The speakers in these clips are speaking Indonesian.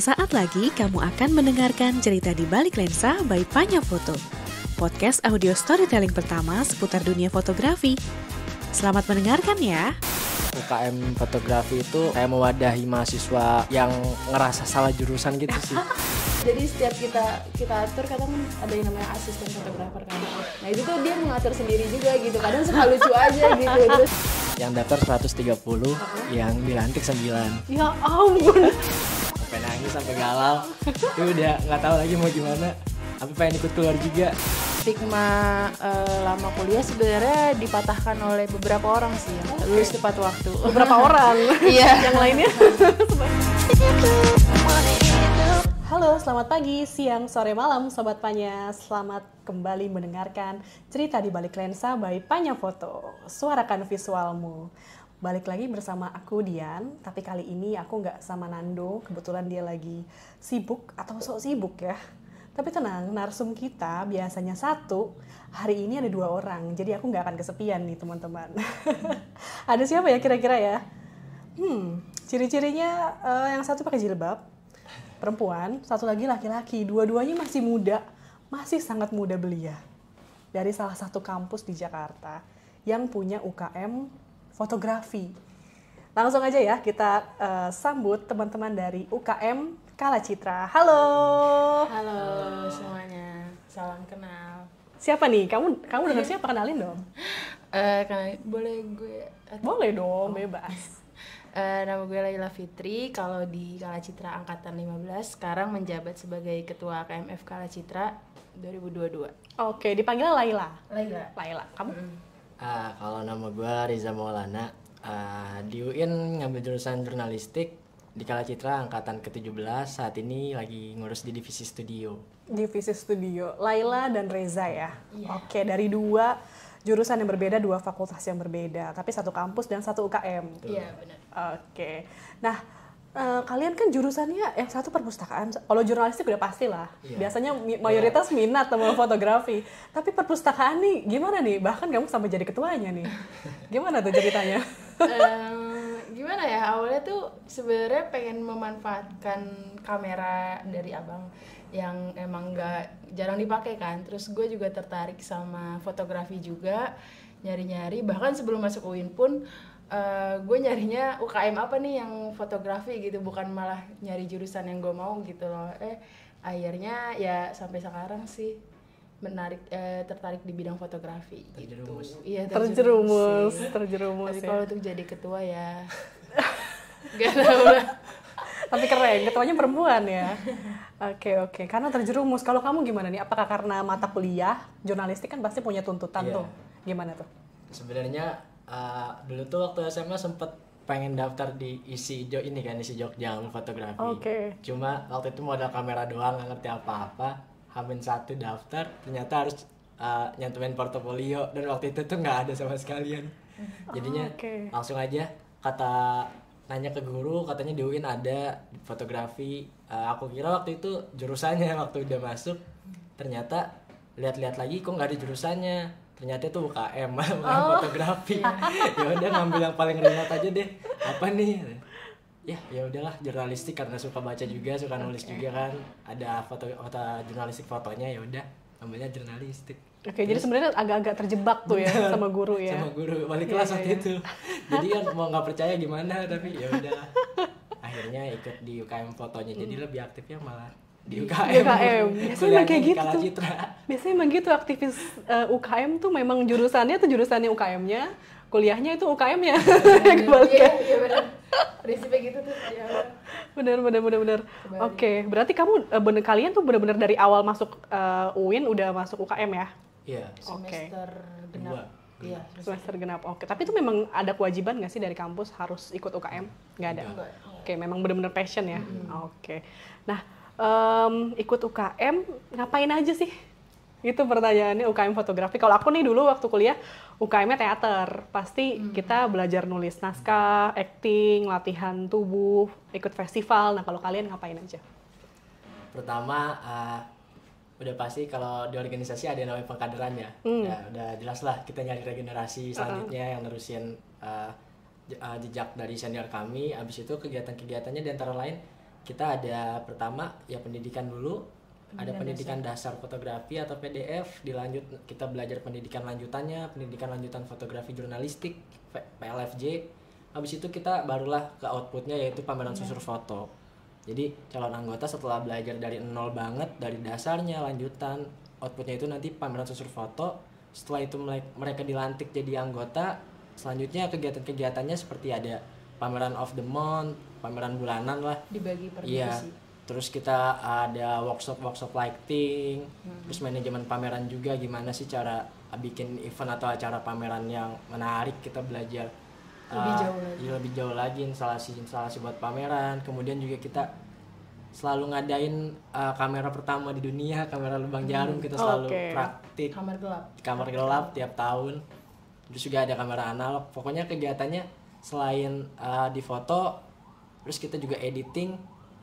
Sesaat lagi kamu akan mendengarkan cerita di balik lensa by Panya Foto, podcast audio storytelling pertama seputar dunia fotografi. Selamat mendengarkan ya. UKM fotografi itu kayak mewadahi mahasiswa yang ngerasa salah jurusan gitu sih. Jadi setiap kita kita atur kadang ada yang namanya asisten fotografer kan. Nah itu tuh dia mengatur sendiri juga gitu. Kadang suka lucu aja gitu. Terus yang daftar 130, uh -huh. yang dilantik 9. Ya ampun. ini sampai galau itu udah nggak tahu lagi mau gimana tapi pengen ikut keluar juga stigma uh, lama kuliah sebenarnya dipatahkan oleh beberapa orang sih yang okay. lulus tepat waktu beberapa orang iya yang lainnya Halo, selamat pagi, siang, sore, malam, Sobat Panya. Selamat kembali mendengarkan cerita di balik lensa by Panya Foto. Suarakan visualmu. Balik lagi bersama aku Dian, tapi kali ini aku nggak sama Nando, kebetulan dia lagi sibuk atau sok sibuk ya. Tapi tenang, narsum kita biasanya satu, hari ini ada dua orang, jadi aku nggak akan kesepian nih teman-teman. ada siapa ya kira-kira ya? Hmm, ciri-cirinya uh, yang satu pakai jilbab, perempuan, satu lagi laki-laki, dua-duanya masih muda, masih sangat muda belia. Dari salah satu kampus di Jakarta yang punya UKM fotografi. Langsung aja ya kita uh, sambut teman-teman dari UKM Kala Citra. Halo. Halo semuanya. Salam kenal. Siapa nih? Kamu kamu dengar siapa kenalin dong? Eh uh, kenalin boleh gue atau... Boleh dong, oh. bebas. Uh, nama gue Laila Fitri, kalau di Kala Citra Angkatan 15, sekarang menjabat sebagai Ketua KMF Kala Citra 2022. Oke, dipanggil Laila. Laila. Laila, kamu? Mm. Uh, kalau nama gue Riza Maulana, uh, di UIN ngambil jurusan jurnalistik di Kala Citra angkatan ke-17 saat ini lagi ngurus di divisi studio. Divisi studio, Laila dan Reza ya. Yeah. Oke, dari dua jurusan yang berbeda, dua fakultas yang berbeda, tapi satu kampus dan satu UKM. Iya, yeah, benar. Oke. Nah, Eh, kalian kan jurusannya yang satu perpustakaan. Kalau jurnalistik udah pasti lah. Yeah. Biasanya mayoritas yeah. minat sama fotografi. Tapi perpustakaan nih gimana nih? Bahkan kamu sampai jadi ketuanya nih. Gimana tuh ceritanya? um, gimana ya? Awalnya tuh sebenarnya pengen memanfaatkan kamera dari abang yang emang gak jarang dipakai kan. Terus gue juga tertarik sama fotografi juga nyari-nyari. Bahkan sebelum masuk UIN pun uh, eh, gue nyarinya UKM apa nih yang fotografi gitu bukan malah nyari jurusan yang gue mau gitu loh eh akhirnya ya sampai sekarang sih menarik eh, tertarik di bidang fotografi terjerumus. gitu iya terjerumus terjerumus, iya. terjerumus tapi ya. kalau untuk jadi ketua ya gak tahu lah tapi keren ketuanya perempuan ya oke okay, oke okay. karena terjerumus kalau kamu gimana nih apakah karena mata kuliah jurnalistik kan pasti punya tuntutan yeah. tuh gimana tuh sebenarnya uh, dulu tuh waktu SMA sempet pengen daftar di isi jo ini kan isi Jogja fotografi. Oke. Okay. Cuma waktu itu modal kamera doang nggak ngerti apa-apa. Hamin satu daftar ternyata harus uh, nyantumin portofolio dan waktu itu tuh nggak ada sama sekalian. Jadinya oh, okay. langsung aja kata nanya ke guru katanya di UIN ada fotografi. Uh, aku kira waktu itu jurusannya waktu udah masuk ternyata lihat-lihat lagi kok nggak ada jurusannya ternyata itu UKM bukan oh. fotografi ya udah ngambil yang paling remote aja deh apa nih ya ya udahlah jurnalistik karena suka baca juga suka nulis okay. juga kan ada foto foto jurnalistik fotonya ya udah ambilnya jurnalistik oke okay, jadi sebenarnya agak-agak terjebak tuh ya sama guru ya sama guru balik kelas iya, iya, waktu iya. itu jadi kan mau nggak percaya gimana tapi ya udah akhirnya ikut di UKM fotonya jadi hmm. lebih aktifnya malah di UKM. UKM. Biasanya emang kayak gitu. Biasanya emang gitu aktivis uh, eh, UKM tuh memang jurusannya tuh jurusannya UKM-nya, kuliahnya itu UKM iya, iya, ya. Iya, iya benar. Prinsipnya gitu tuh. Ya. Benar, benar, benar, benar. Oke, okay. berarti kamu eh, bener kalian tuh bener-bener dari awal masuk uh, eh, UIN udah masuk UKM ya? Iya. Oke. Okay. Semester genap. Iya, semester genap. Oke, tapi itu memang ada kewajiban nggak sih dari kampus harus ikut UKM? Nggak ada. Oke, memang benar-benar passion ya. -hmm. Oke. Nah, um, ikut UKM ngapain aja sih? Itu pertanyaannya UKM fotografi. Kalau aku nih dulu waktu kuliah UKM-nya teater. Pasti hmm. kita belajar nulis naskah, acting, latihan tubuh, ikut festival. Nah, kalau kalian ngapain aja? Pertama uh, udah pasti kalau di organisasi ada yang namanya pengkaderan ya. Hmm. ya udah jelas lah kita nyari regenerasi selanjutnya uh -uh. yang nerusin uh, jejak dari senior kami. Habis itu kegiatan-kegiatannya di antara lain kita ada pertama ya pendidikan dulu pendidikan ada pendidikan dasar. dasar fotografi atau PDF dilanjut kita belajar pendidikan lanjutannya pendidikan lanjutan fotografi jurnalistik PLFJ habis itu kita barulah ke outputnya yaitu pameran yeah. susur foto jadi calon anggota setelah belajar dari nol banget dari dasarnya lanjutan outputnya itu nanti pameran susur foto setelah itu mereka dilantik jadi anggota selanjutnya kegiatan-kegiatannya seperti ada pameran of the month pameran bulanan lah dibagi per iya, divisi. iya. terus kita ada workshop workshop lighting hmm. terus manajemen pameran juga gimana sih cara bikin event atau acara pameran yang menarik kita belajar lebih ah, jauh lagi. Ya, lebih jauh lagi instalasi instalasi buat pameran kemudian juga kita selalu ngadain uh, kamera pertama di dunia kamera lubang hmm. jarum kita selalu okay. praktik kamar gelap kamar gelap tiap tahun terus juga ada kamera analog pokoknya kegiatannya selain uh, di foto terus kita juga editing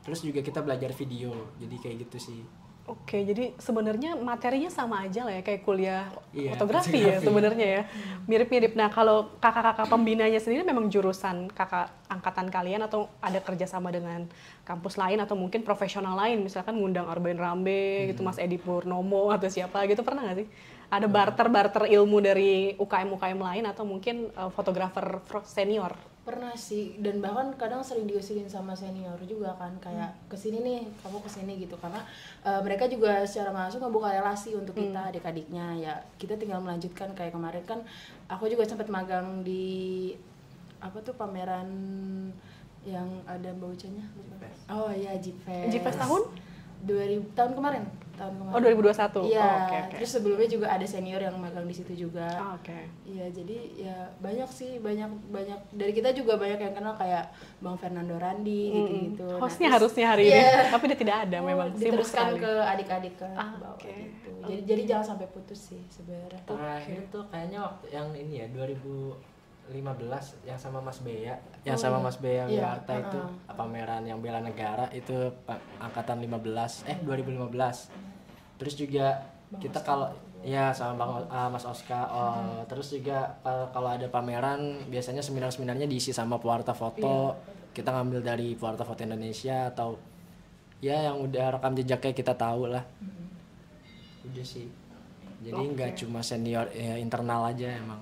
terus juga kita belajar video jadi kayak gitu sih Oke, jadi sebenarnya materinya sama aja lah ya kayak kuliah iya, fotografi, ya fotografi ya sebenarnya ya. Mirip-mirip. Nah, kalau kakak-kakak pembinanya sendiri memang jurusan kakak angkatan kalian atau ada kerjasama dengan kampus lain atau mungkin profesional lain, misalkan ngundang Arben Rambe gitu, hmm. gitu, Mas Edi Purnomo atau siapa gitu pernah nggak sih? Ada barter-barter ilmu dari UKM-UKM lain atau mungkin uh, fotografer senior pernah sih dan bahkan kadang sering diusilin sama senior juga kan kayak hmm. kesini nih kamu kesini gitu karena uh, mereka juga secara langsung membuka relasi untuk hmm. kita hmm. adik-adiknya ya kita tinggal melanjutkan kayak kemarin kan aku juga sempat magang di apa tuh pameran yang ada baucanya oh iya Jipes Jipes tahun 2000 tahun kemarin tahun kemarin. Oh 2021. Iya. Oh, okay, okay. Terus sebelumnya juga ada senior yang magang di situ juga. Oh, Oke. Okay. Iya jadi ya banyak sih banyak banyak dari kita juga banyak yang kenal kayak Bang Fernando Randi hmm. gitu gitu. Hostnya nah, harusnya hari yeah. ini iya. tapi dia tidak ada oh, memang. Diteruskan ke adik-adik ke ah, bawah okay. gitu. Jadi okay. jadi jangan sampai putus sih sebenarnya. Terakhir okay. tuh kayaknya waktu yang ini ya 2000 15 yang sama Mas Beya, yang oh, sama iya. Mas Beya iya. Wiarta uh -uh. itu pameran yang bela negara itu angkatan 15 eh 2015. Terus juga Bang kita kalau ya sama Bang uh, Mas Oska oh, hmm. terus juga uh, kalau ada pameran biasanya seminar-seminarnya diisi sama pewarta foto. Iya. Kita ngambil dari pewarta foto Indonesia atau ya yang udah rekam jejaknya kita tahu lah. hmm. Udah sih. Jadi nggak okay. cuma senior ya, internal aja emang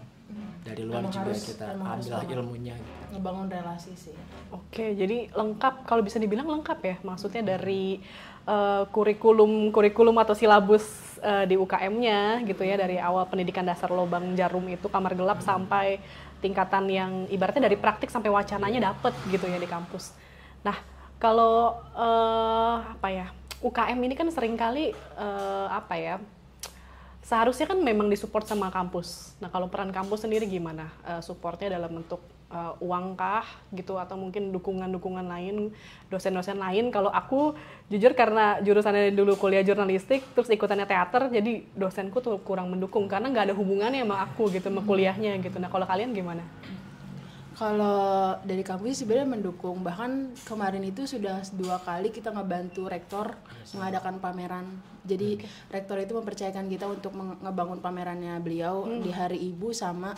dari luar Emang juga harus, kita ambil ilmunya gitu. ngebangun relasi sih oke jadi lengkap kalau bisa dibilang lengkap ya maksudnya dari uh, kurikulum kurikulum atau silabus uh, di UKM-nya gitu ya dari awal pendidikan dasar lobang jarum itu kamar gelap hmm. sampai tingkatan yang ibaratnya dari praktik sampai wacananya iya. dapet gitu ya di kampus nah kalau uh, apa ya UKM ini kan seringkali uh, apa ya seharusnya kan memang disupport sama kampus. Nah kalau peran kampus sendiri gimana uh, supportnya dalam bentuk uh, uang kah gitu atau mungkin dukungan-dukungan lain dosen-dosen lain. Kalau aku jujur karena jurusannya dulu kuliah jurnalistik terus ikutannya teater jadi dosenku tuh kurang mendukung karena nggak ada hubungannya sama aku gitu sama hmm. kuliahnya gitu. Nah kalau kalian gimana? Kalau dari kampus sebenarnya mendukung. Bahkan kemarin itu sudah dua kali kita ngebantu rektor yes. mengadakan pameran. Jadi okay. rektor itu mempercayakan kita untuk ngebangun pamerannya beliau hmm. di hari ibu sama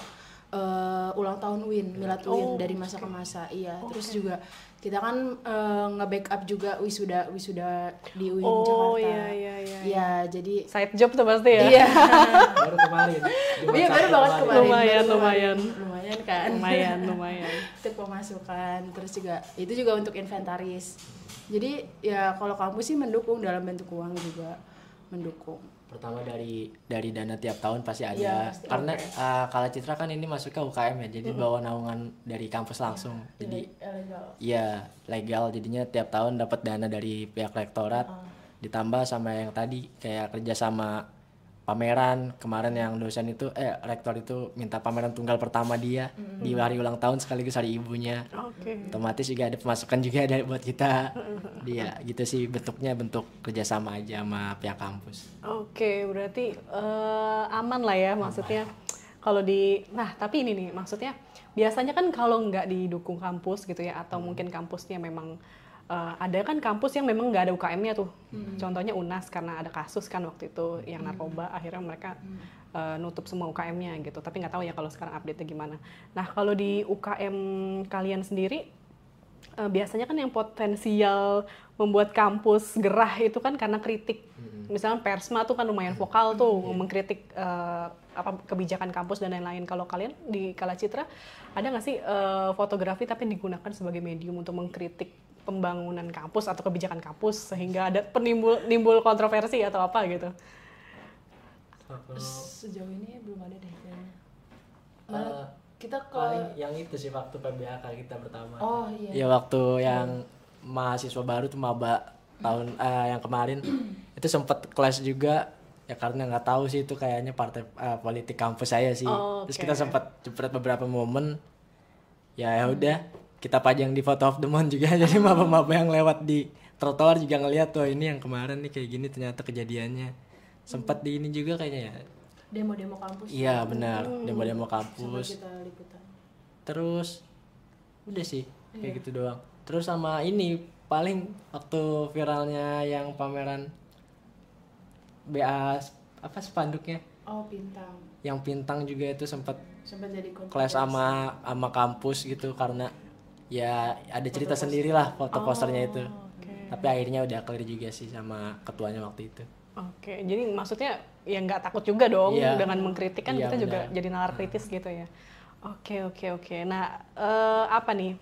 uh, ulang tahun Win, iya. Milad Win oh, dari masa okay. ke masa. Iya, okay. terus juga kita kan uh, nge-backup juga wisuda wisuda di UIN oh, Jakarta. Oh iya iya iya. Iya, jadi side job tuh pasti ya. Iya. baru kemarin. Iya, baru banget kemarin. Lumayan, baru lumayan. Lumayan kan. Lumayan, lumayan. itu pemasukan, terus juga itu juga untuk inventaris. Jadi ya kalau kamu sih mendukung dalam bentuk uang juga mendukung pertama dari dari dana tiap tahun pasti ada ya, pasti karena okay. uh, eh, kalau Citra kan ini masuk ke UKM ya jadi -hmm. bawa naungan dari kampus langsung ya, jadi eh, legal. ya legal jadinya tiap tahun dapat dana dari pihak rektorat uh. ditambah sama yang tadi kayak kerja sama pameran kemarin yang dosen itu eh rektor itu minta pameran tunggal pertama dia mm-hmm. di hari ulang tahun sekaligus hari ibunya okay. otomatis juga ada pemasukan juga dari buat kita dia gitu sih bentuknya bentuk kerjasama aja sama pihak kampus oke okay, berarti uh, aman lah ya maksudnya kalau di nah tapi ini nih maksudnya biasanya kan kalau nggak didukung kampus gitu ya atau hmm. mungkin kampusnya memang uh, ada kan kampus yang memang nggak ada UKM-nya tuh. Hmm. Contohnya UNAS karena ada kasus kan waktu itu yang hmm. narkoba akhirnya mereka hmm. uh, nutup semua UKM-nya gitu. Tapi nggak tahu ya kalau sekarang update-nya gimana. Nah kalau di UKM kalian sendiri uh, biasanya kan yang potensial membuat kampus gerah itu kan karena kritik. Hmm. Misalnya Persma tuh kan lumayan vokal hmm. tuh hmm. mengkritik uh, apa kebijakan kampus dan lain-lain. Kalau kalian di Kalacitra ada nggak sih uh, fotografi tapi digunakan sebagai medium untuk mengkritik pembangunan kampus atau kebijakan kampus sehingga ada penimbul nimbul kontroversi atau apa gitu? Sejauh ini belum ada deh Uh, kita kalau yang itu sih waktu PBHK kita pertama. Oh iya. Ya waktu iya. yang mahasiswa baru tuh maba tahun uh, yang kemarin itu sempat kelas juga ya karena nggak tahu sih itu kayaknya partai uh, politik kampus saya sih. Oh, okay. Terus kita sempat jepret beberapa momen. Ya ya udah. Hmm kita pajang di foto of the month juga jadi ah. maba-maba yang lewat di trotoar juga ngeliat tuh ini yang kemarin nih kayak gini ternyata kejadiannya hmm. sempat di ini juga kayaknya ya demo-demo kampus iya benar hmm. demo-demo kampus terus udah sih kayak iya. gitu doang terus sama ini paling waktu viralnya yang pameran BA apa spanduknya oh pintang yang pintang juga itu sempat sempat jadi kelas sama sama kampus gitu karena ya ada cerita foto sendiri lah foto oh, posternya itu okay. tapi akhirnya udah clear juga sih sama ketuanya waktu itu oke okay. jadi maksudnya ya nggak takut juga dong yeah. dengan mengkritik kan yeah, kita benar. juga jadi nalar nah. kritis hmm. gitu ya oke okay, oke okay, oke okay. nah uh, apa nih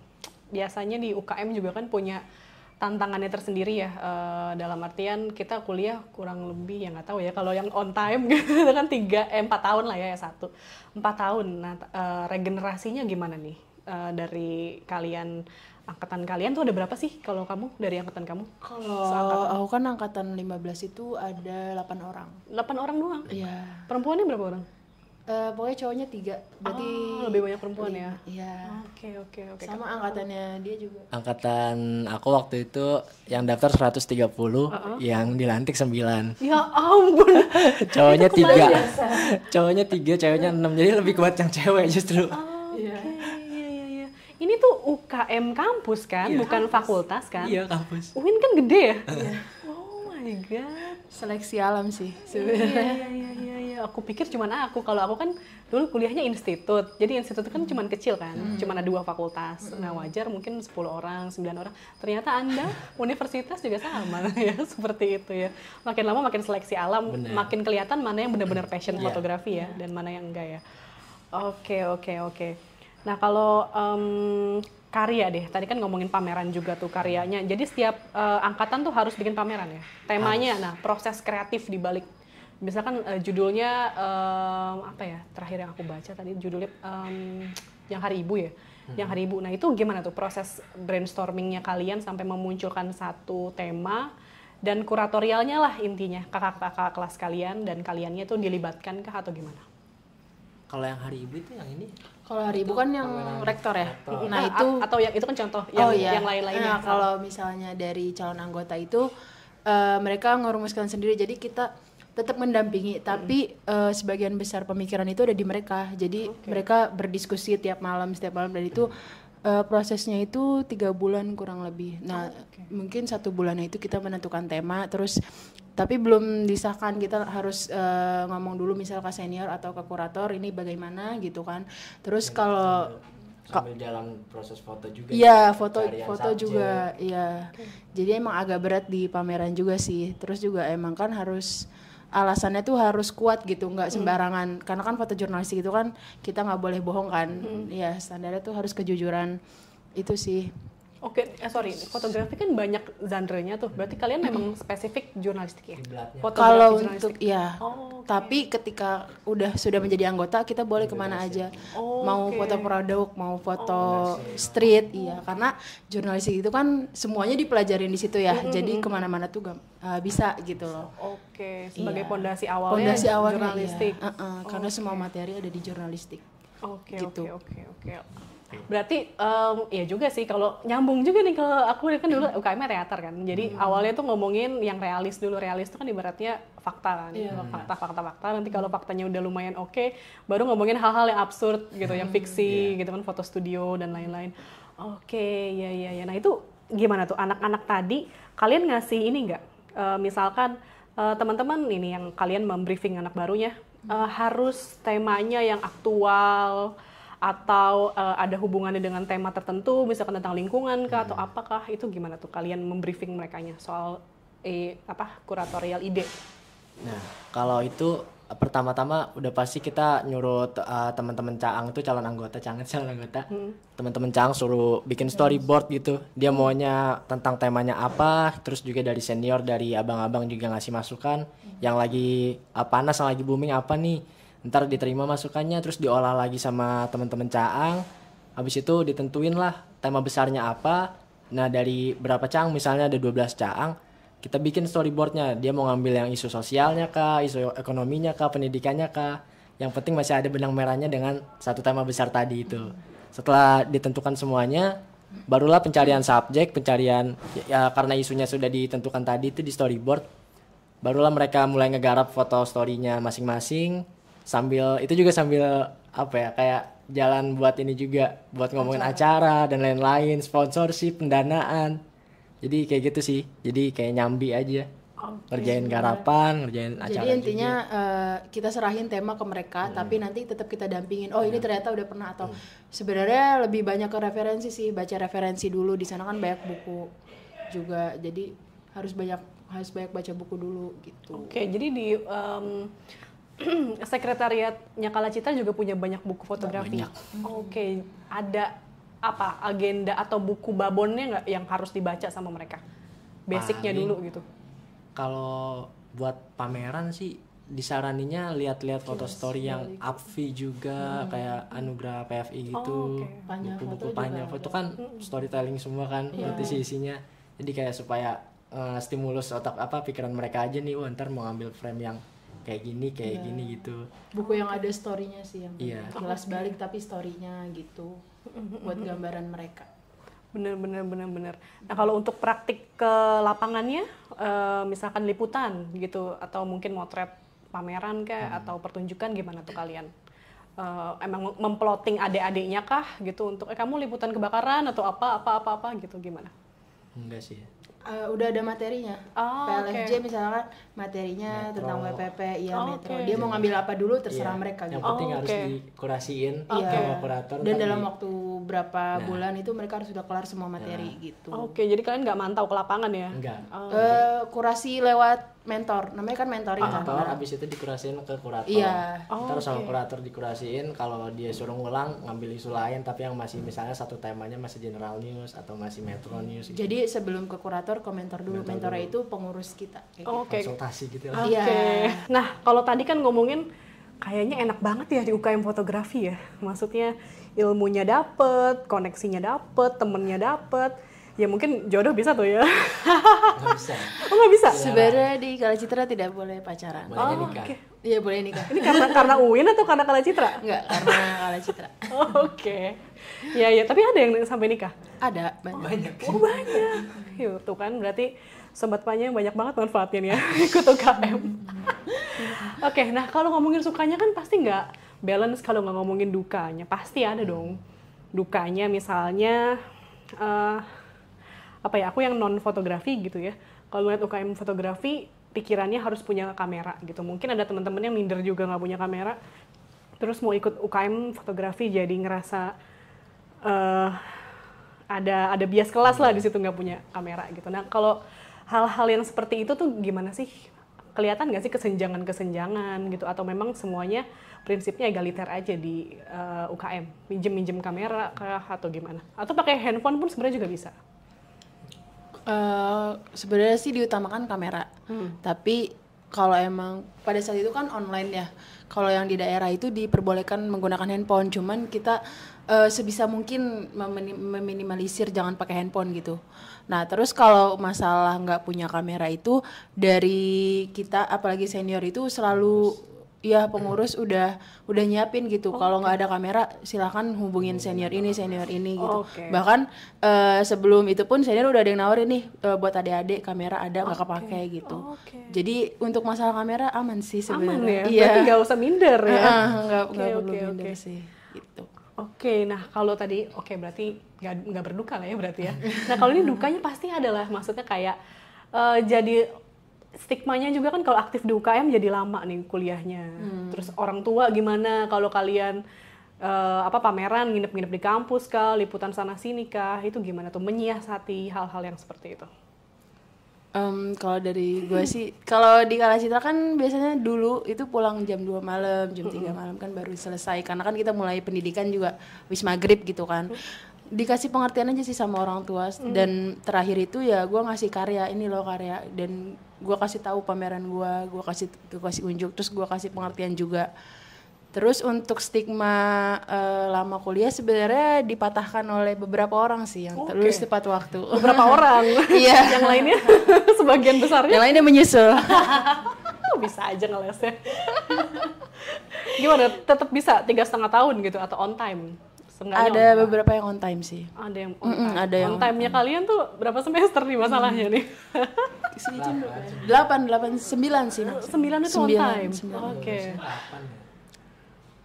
biasanya di UKM juga kan punya tantangannya tersendiri ya uh, dalam artian kita kuliah kurang lebih ya nggak tahu ya kalau yang on time gitu kan tiga eh, empat tahun lah ya, ya satu empat tahun nah uh, regenerasinya gimana nih Eh, dari kalian angkatan kalian tuh ada berapa sih kalau kamu dari angkatan kamu? Kalau aku kan angkatan 15 itu ada 8 orang. 8 orang doang? Iya. Yeah. Perempuannya berapa orang? Uh, pokoknya cowoknya tiga, berarti oh, lebih banyak perempuan ya? Iya. Oke okay, oke okay, oke. Okay. Sama angkatannya dia juga. Angkatan aku waktu itu yang daftar 130, uh -uh. yang dilantik 9 Ya ampun. Ya? cowoknya tiga, cowoknya tiga, cowoknya enam, jadi lebih kuat yang cewek justru. Oh, iya. okay ini tuh UKM kampus kan, iya, bukan kampus. fakultas kan? Iya, kampus. UIN kan gede ya? Iya. oh my god. Seleksi alam sih iya, sebenarnya. Iya, iya, iya, iya, iya. Aku pikir cuman aku kalau aku kan dulu kuliahnya institut. Jadi institut kan hmm. cuman kecil kan, hmm. cuman ada dua fakultas. Nah, hmm. wajar mungkin 10 orang, 9 orang. Ternyata Anda universitas juga sama ya, seperti itu ya. Makin lama makin seleksi alam, Bener. makin kelihatan mana yang benar-benar hmm. passion yeah. fotografi ya yeah. dan mana yang enggak ya. Oke, okay, oke, okay, oke. Okay. Nah kalau um, karya deh, tadi kan ngomongin pameran juga tuh karyanya. Jadi setiap uh, angkatan tuh harus bikin pameran ya. Temanya, harus. nah proses kreatif di balik misalkan uh, judulnya um, apa ya terakhir yang aku baca tadi judulnya um, yang hari ibu ya hmm. yang hari ibu nah itu gimana tuh proses brainstormingnya kalian sampai memunculkan satu tema dan kuratorialnya lah intinya kakak-kakak kelas kalian dan kaliannya tuh dilibatkan kah atau gimana kalau yang hari ibu itu yang ini kalau hari itu bukan yang gitu. rektor ya. Rektor. Nah, ah, itu atau yang itu kan contoh oh, yang oh, iya. yang lain-lainnya. Nah, kalau misalnya dari calon anggota itu uh, mereka ngerumuskan sendiri. Jadi kita tetap mendampingi, tapi uh, sebagian besar pemikiran itu ada di mereka. Jadi okay. mereka berdiskusi tiap malam, setiap malam dan itu uh, prosesnya itu tiga bulan kurang lebih. Nah, oh, okay. mungkin satu bulan itu kita menentukan tema, terus tapi belum disahkan kita harus uh, ngomong dulu misal ke senior atau ke kurator ini bagaimana gitu kan terus iya, kalau sambil jalan proses foto juga iya foto foto subject. juga iya jadi emang agak berat di pameran juga sih terus juga emang kan harus alasannya tuh harus kuat gitu nggak hmm. sembarangan hmm. karena kan foto jurnalistik itu kan kita nggak boleh bohong kan hmm. ya standarnya tuh harus kejujuran itu sih Oke, okay, eh, sorry, fotografi kan banyak genre-nya tuh. Berarti kalian memang spesifik jurnalistik ya? Kalau untuk ya. Oh, okay. Tapi ketika udah sudah menjadi anggota, kita boleh kemana aja. Oh, mau okay. foto produk, mau foto oh, street, iya. oh. Karena jurnalistik itu kan semuanya dipelajarin di situ ya. Mm -hmm. Jadi kemana-mana tuh gak, uh, eh, bisa gitu loh. Oke, okay. Iya. sebagai pondasi awal. awalnya. Pondasi awalnya iya. jurnalistik. Iya. Uh -uh, karena okay. semua materi ada di jurnalistik. Oke, gitu. oke, oke, oke. Iya. Berarti um, ya juga sih kalau nyambung juga nih kalau aku kan dulu UKM teater kan. Jadi hmm. awalnya tuh ngomongin yang realis dulu. Realis tuh kan ibaratnya fakta kan. Yeah. Iya. Fakta fakta fakta. Nanti kalau faktanya udah lumayan oke, okay, baru ngomongin hal-hal yang absurd gitu, yang hmm, fiksi yeah. gitu kan foto studio dan lain-lain. Oke, okay, ya ya ya. Nah, itu gimana tuh anak-anak tadi kalian ngasih ini enggak? Uh, eh, misalkan uh, teman-teman ini yang kalian membriefing anak barunya uh, harus temanya yang aktual atau uh, ada hubungannya dengan tema tertentu, misalkan tentang lingkungan kah hmm. atau apakah itu gimana tuh kalian membriefing mereka soal eh, apa kuratorial ide? Nah, kalau itu pertama-tama udah pasti kita nyuruh eh, uh, teman-teman cang itu calon anggota Caang kan calon anggota hmm. teman-teman Caang suruh bikin hmm. storyboard gitu dia hmm. maunya tentang temanya apa terus juga dari senior dari abang-abang juga ngasih masukan hmm. yang lagi uh, panas yang lagi booming apa nih ntar diterima masukannya terus diolah lagi sama teman-teman caang habis itu ditentuin lah tema besarnya apa nah dari berapa caang misalnya ada 12 caang kita bikin storyboardnya dia mau ngambil yang isu sosialnya kah isu ekonominya kah pendidikannya kah yang penting masih ada benang merahnya dengan satu tema besar tadi itu setelah ditentukan semuanya barulah pencarian subjek pencarian ya, karena isunya sudah ditentukan tadi itu di storyboard barulah mereka mulai ngegarap foto storynya masing-masing sambil itu juga sambil apa ya kayak jalan buat ini juga buat ngomongin acara, acara dan lain-lain sponsorship pendanaan jadi kayak gitu sih jadi kayak nyambi aja okay, ngerjain garapan ngerjain acara jadi intinya Uh, kita serahin tema ke mereka hmm. tapi nanti tetap kita dampingin oh ini iya. ternyata udah pernah atau hmm. sebenarnya lebih banyak ke referensi sih baca referensi dulu di sana kan banyak buku juga jadi harus banyak harus banyak baca buku dulu gitu oke okay, jadi di um, sekretariatnya Cita juga punya banyak buku fotografi. Oke, okay. ada apa agenda atau buku babonnya nggak yang harus dibaca sama mereka? Basicnya dulu gitu. Kalau buat pameran sih disaraninya lihat-lihat foto story yang Apvi juga hmm. kayak Anugrah PFI oh, gitu. Oh, okay. Buku-buku panjang foto kan hmm. storytelling semua kan yeah. berarti sih isinya. Jadi kayak supaya uh, stimulus otak apa pikiran mereka aja nih, oh, ntar mau ambil frame yang kayak gini kayak yeah. gini gitu buku yang ada storynya sih yang iya. Yeah. kelas balik tapi storynya gitu buat gambaran mereka bener bener bener bener nah kalau untuk praktik ke lapangannya eh, misalkan liputan gitu atau mungkin motret pameran kayak hmm. atau pertunjukan gimana tuh kalian uh, emang memploting adik-adiknya kah gitu untuk eh kamu liputan kebakaran atau apa apa apa apa gitu gimana Enggak sih. Uh, udah ada materinya. Oh, PLFJ okay. misalkan materinya metro. tentang WPP, iya oh, metro. Okay. Dia mau ngambil apa dulu terserah yeah. mereka gitu. Yang penting oh, harus okay. dikurasiin okay. Iya. sama kurator. Dan dalam waktu berapa nah. bulan itu mereka harus sudah kelar semua materi nah. gitu. Oke, okay, jadi kalian nggak mantau ke lapangan ya? Enggak. Oh. Eh, uh, kurasi lewat mentor namanya kan mentoring ah, kan abis itu dikurasin ke kurator iya oh, terus okay. sama kurator dikurasiin kalau dia suruh ngulang ngambil isu lain tapi yang masih misalnya satu temanya masih general news atau masih metro news gitu. jadi sebelum ke kurator ke mentor dulu mentor mentornya dulu. itu pengurus kita oh, Oke. oh, okay. konsultasi gitu ya. oke okay. ya. nah kalau tadi kan ngomongin kayaknya enak banget ya di UKM fotografi ya maksudnya ilmunya dapet koneksinya dapet temennya dapet ya mungkin jodoh bisa tuh ya nggak bisa oh bisa iya. sebenarnya di kala citra tidak boleh pacaran boleh oh, nikah okay. Iya boleh nikah. Ini karena karena Uin atau karena Kala Citra? Enggak, karena Kala Citra. oh, Oke. Okay. Ya ya, tapi ada yang sampai nikah? Ada, banyak. Oh, banyak. Oh, Yuk, tuh kan berarti sobat banyak banyak banget manfaatnya ya ikut UKM. Oke, okay, nah kalau ngomongin sukanya kan pasti nggak balance kalau nggak ngomongin dukanya. Pasti ada dong. Dukanya misalnya uh, apa ya aku yang non fotografi gitu ya kalau lihat UKM fotografi pikirannya harus punya kamera gitu mungkin ada teman-teman yang minder juga nggak punya kamera terus mau ikut UKM fotografi jadi ngerasa uh, ada ada bias kelas lah di situ nggak punya kamera gitu nah kalau hal-hal yang seperti itu tuh gimana sih kelihatan nggak sih kesenjangan-kesenjangan gitu atau memang semuanya prinsipnya egaliter aja di uh, UKM minjem-minjem kamera kah atau gimana atau pakai handphone pun sebenarnya juga bisa Uh, Sebenarnya sih diutamakan kamera, hmm. tapi kalau emang pada saat itu kan online ya. Kalau yang di daerah itu diperbolehkan menggunakan handphone, cuman kita uh, sebisa mungkin meminimalisir jangan pakai handphone gitu. Nah terus kalau masalah nggak punya kamera itu dari kita, apalagi senior itu selalu Iya pengurus udah udah nyiapin gitu. Okay. Kalau nggak ada kamera silahkan hubungin senior ini senior ini gitu. Okay. Bahkan uh, sebelum itu pun senior udah ada yang nawarin nih uh, buat adik-adik kamera ada nggak okay. kepake gitu. Okay. Jadi untuk masalah kamera aman sih sebenarnya. Aman ya. Iya. nggak usah minder ya. Nggak uh, okay, perlu okay, minder okay. sih gitu. Oke, okay, nah kalau tadi oke okay, berarti nggak nggak berduka lah ya berarti ya. Nah kalau ini dukanya pasti adalah maksudnya kayak uh, jadi stigmanya juga kan kalau aktif di UKM jadi lama nih kuliahnya. Hmm. Terus orang tua gimana kalau kalian uh, apa pameran nginep-nginep di kampus kah, liputan sana sini kah, itu gimana tuh menyiasati hal-hal yang seperti itu? Um, kalau dari gue sih, kalau di Kalacitra kan biasanya dulu itu pulang jam 2 malam, jam 3 malam kan baru selesai. Karena kan kita mulai pendidikan juga wis maghrib gitu kan dikasih pengertian aja sih sama orang tua mm. dan terakhir itu ya gue ngasih karya ini loh karya dan gue kasih tahu pameran gue gue kasih gua kasih unjuk terus gue kasih pengertian juga terus untuk stigma uh, lama kuliah sebenarnya dipatahkan oleh beberapa orang sih yang okay. terus tepat waktu beberapa orang iya yang lainnya sebagian besarnya yang lainnya menyusul oh, bisa aja ngelesnya gimana tetap bisa tiga setengah tahun gitu atau on time ada on beberapa yang on time sih ada yang on time mm -mm, ada yang on time nya kalian tuh berapa semester nih masalahnya mm. nih delapan delapan sembilan sih sembilan itu on time oke okay.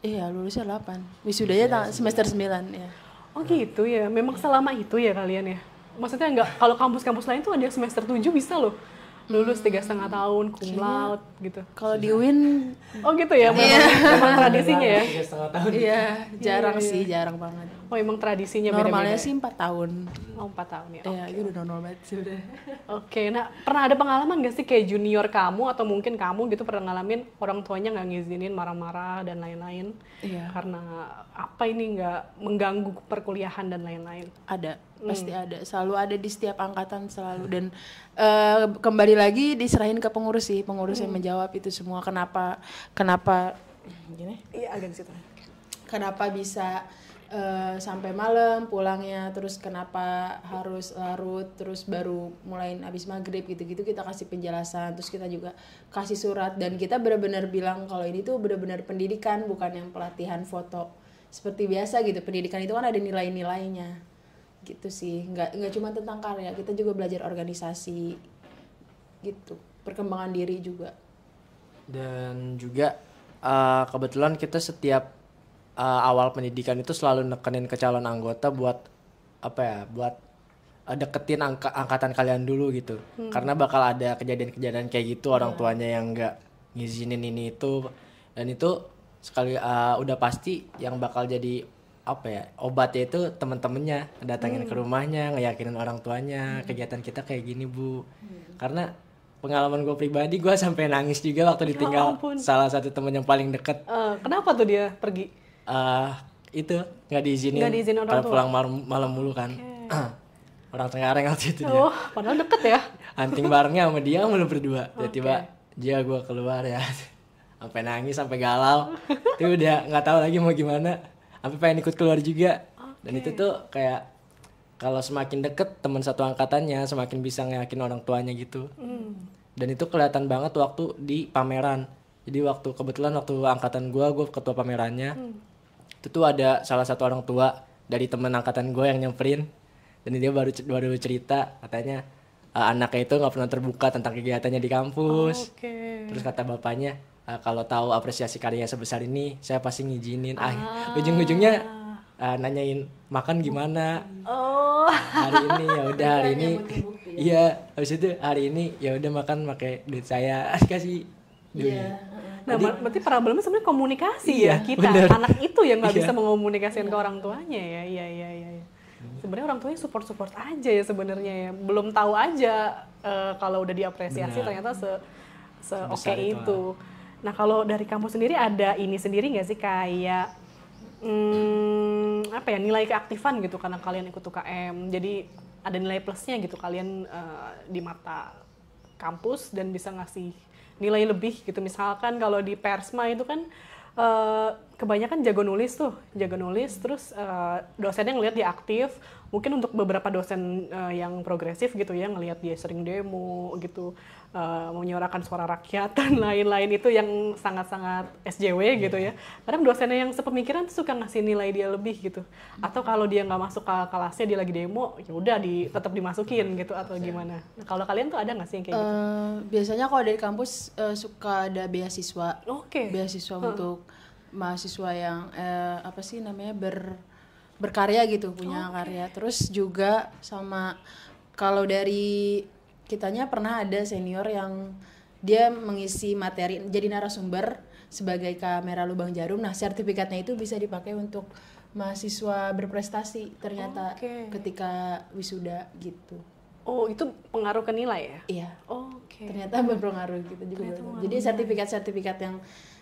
iya lulusnya delapan wisudanya iya, semester sembilan ya oh gitu ya memang selama itu ya kalian ya maksudnya enggak kalau kampus-kampus lain tuh ada semester tujuh bisa loh lulus tiga setengah hmm. tahun cum iya. laude gitu kalau di iya. win oh gitu ya memang, yeah. memang tradisinya ya tiga setengah tahun iya, iya jarang iya, sih jarang banget oh emang tradisinya normalnya beda -beda. sih empat tahun oh empat tahun ya okay. itu udah normal banget sih oke okay, nah pernah ada pengalaman gak sih kayak junior kamu atau mungkin kamu gitu pernah ngalamin orang tuanya nggak ngizinin marah-marah dan lain-lain iya. karena apa ini nggak mengganggu perkuliahan dan lain-lain ada hmm. pasti ada selalu ada di setiap angkatan selalu dan uh, kembali lagi diserahin ke pengurus sih pengurus hmm. yang menjawab itu semua kenapa kenapa gini iya agak situ kenapa bisa uh, sampai malam pulangnya terus kenapa harus larut terus baru mulain abis maghrib gitu-gitu kita kasih penjelasan terus kita juga kasih surat dan kita benar-benar bilang kalau ini tuh benar-benar pendidikan bukan yang pelatihan foto seperti biasa gitu pendidikan itu kan ada nilai-nilainya gitu sih nggak nggak cuma tentang karya kita juga belajar organisasi gitu perkembangan diri juga dan juga uh, kebetulan kita setiap uh, awal pendidikan itu selalu nekenin ke calon anggota buat apa ya buat uh, deketin angka angkatan kalian dulu gitu hmm. karena bakal ada kejadian-kejadian kayak gitu orang iya. tuanya yang nggak ngizinin ini itu dan itu sekali uh, udah pasti yang bakal jadi apa ya obatnya itu temen-temennya datangin hmm. ke rumahnya ngeyakinin orang tuanya hmm. kegiatan kita kayak gini bu hmm. karena pengalaman gue pribadi gue sampai nangis juga waktu ya ditinggal oh, salah satu temen yang paling deket uh, kenapa tuh dia pergi uh, itu nggak diizinin gak diizinin orang pulang malam, malam mulu kan okay. orang tengah waktu itu oh, padahal deket ya anting barengnya sama dia malu berdua tiba-tiba dia gue keluar ya sampai nangis sampai galau itu udah nggak tahu lagi mau gimana apa pengen ikut keluar juga. Okay. Dan itu tuh kayak kalau semakin deket teman satu angkatannya semakin bisa ngeyakin orang tuanya gitu. Mm. Dan itu kelihatan banget waktu di pameran. Jadi waktu kebetulan waktu angkatan gue, gue ketua pamerannya. Mm. Itu tuh ada salah satu orang tua dari teman angkatan gue yang nyamperin. Dan dia baru baru cerita katanya uh, anaknya itu nggak pernah terbuka tentang kegiatannya di kampus. Oh, okay. Terus kata bapaknya, uh, kalau tahu apresiasi karyanya sebesar ini saya pasti ngijinin ah. ah ujung-ujungnya uh, nanyain makan gimana oh hari ini ya udah hari ini ya? iya habis itu hari ini ya udah makan pakai duit saya kasih duit yeah. Nah, Jadi, berarti problemnya sebenarnya komunikasi iya, ya kita bener. anak itu yang nggak iya. bisa mengomunikasikan ke iya. orang tuanya ya, iya iya iya. iya. Hmm. Sebenarnya orang tuanya support support aja ya sebenarnya ya, belum tahu aja uh, kalau udah diapresiasi bener. ternyata se se oke itu. itu ah. Nah kalau dari kampus sendiri ada ini sendiri nggak sih kayak hmm, apa ya nilai keaktifan gitu karena kalian ikut UKM jadi ada nilai plusnya gitu kalian uh, di mata kampus dan bisa ngasih nilai lebih gitu misalkan kalau di persma itu kan uh, kebanyakan jago nulis tuh jago nulis terus uh, dosennya ngelihat dia aktif mungkin untuk beberapa dosen uh, yang progresif gitu ya ngelihat dia sering demo gitu uh, menyuarakan suara rakyat dan lain-lain itu yang sangat-sangat SJW yeah. gitu ya. Kadang dosennya yang sepemikiran tuh suka ngasih nilai dia lebih gitu. Hmm. Atau kalau dia nggak masuk ke kelasnya dia lagi demo, ya udah di tetap dimasukin iya, gitu atau iya. gimana. Nah, kalau kalian tuh ada nggak sih yang kayak uh, gitu? Eh, biasanya kalau dari kampus uh, suka ada beasiswa. Oke. Okay. Beasiswa huh. untuk mahasiswa yang uh, apa sih namanya ber berkarya gitu punya okay. karya terus juga sama kalau dari kitanya pernah ada senior yang dia mengisi materi jadi narasumber sebagai kamera lubang jarum. Nah, sertifikatnya itu bisa dipakai untuk mahasiswa berprestasi ternyata okay. ketika wisuda gitu. Oh, itu pengaruh ke nilai ya? Iya. Oh, Oke. Okay. Ternyata berpengaruh gitu juga. Jadi sertifikat-sertifikat yang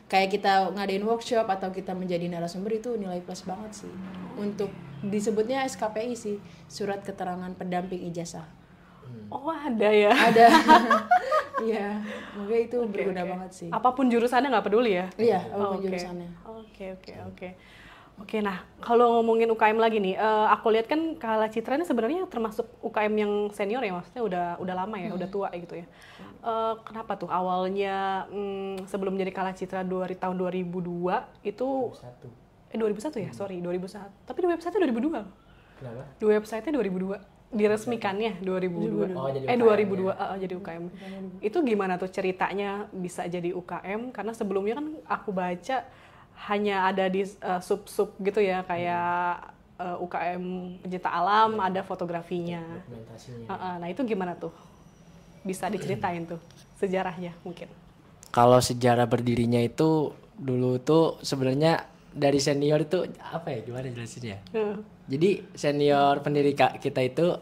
kayak kita ngadain workshop atau kita menjadi narasumber itu nilai plus banget sih. Untuk disebutnya SKPI sih, surat keterangan pendamping ijazah. Hmm. oh ada ya ada iya mungkin itu okay, berguna okay. banget sih apapun jurusannya nggak peduli ya iya apapun oh, okay. jurusannya oke oke oke Oke, nah kalau ngomongin UKM lagi nih, uh, aku lihat kan Kala Citra ini sebenarnya termasuk UKM yang senior ya, maksudnya udah udah lama ya, hmm. udah tua gitu ya. Uh, kenapa tuh awalnya mm, sebelum jadi Kala Citra dari tahun 2002 itu 2001. Eh 2001 ya, hmm. sorry 2001. Tapi di website 2002. Kenapa? Di website-nya 2002 diresmikannya 2002. Oh, jadi UKM, eh 2002 ya? uh, jadi UKM. Itu gimana tuh ceritanya bisa jadi UKM karena sebelumnya kan aku baca hanya ada di sub eh, sub-sub gitu ya kayak uh, eh, UKM pencipta alam ya. ada fotografinya. Uh, uh, nah itu gimana tuh? Bisa diceritain tuh sejarahnya mungkin. Kalau sejarah berdirinya itu dulu tuh sebenarnya dari senior itu apa ya gimana jelasinnya? Hmm jadi senior pendiri kak kita itu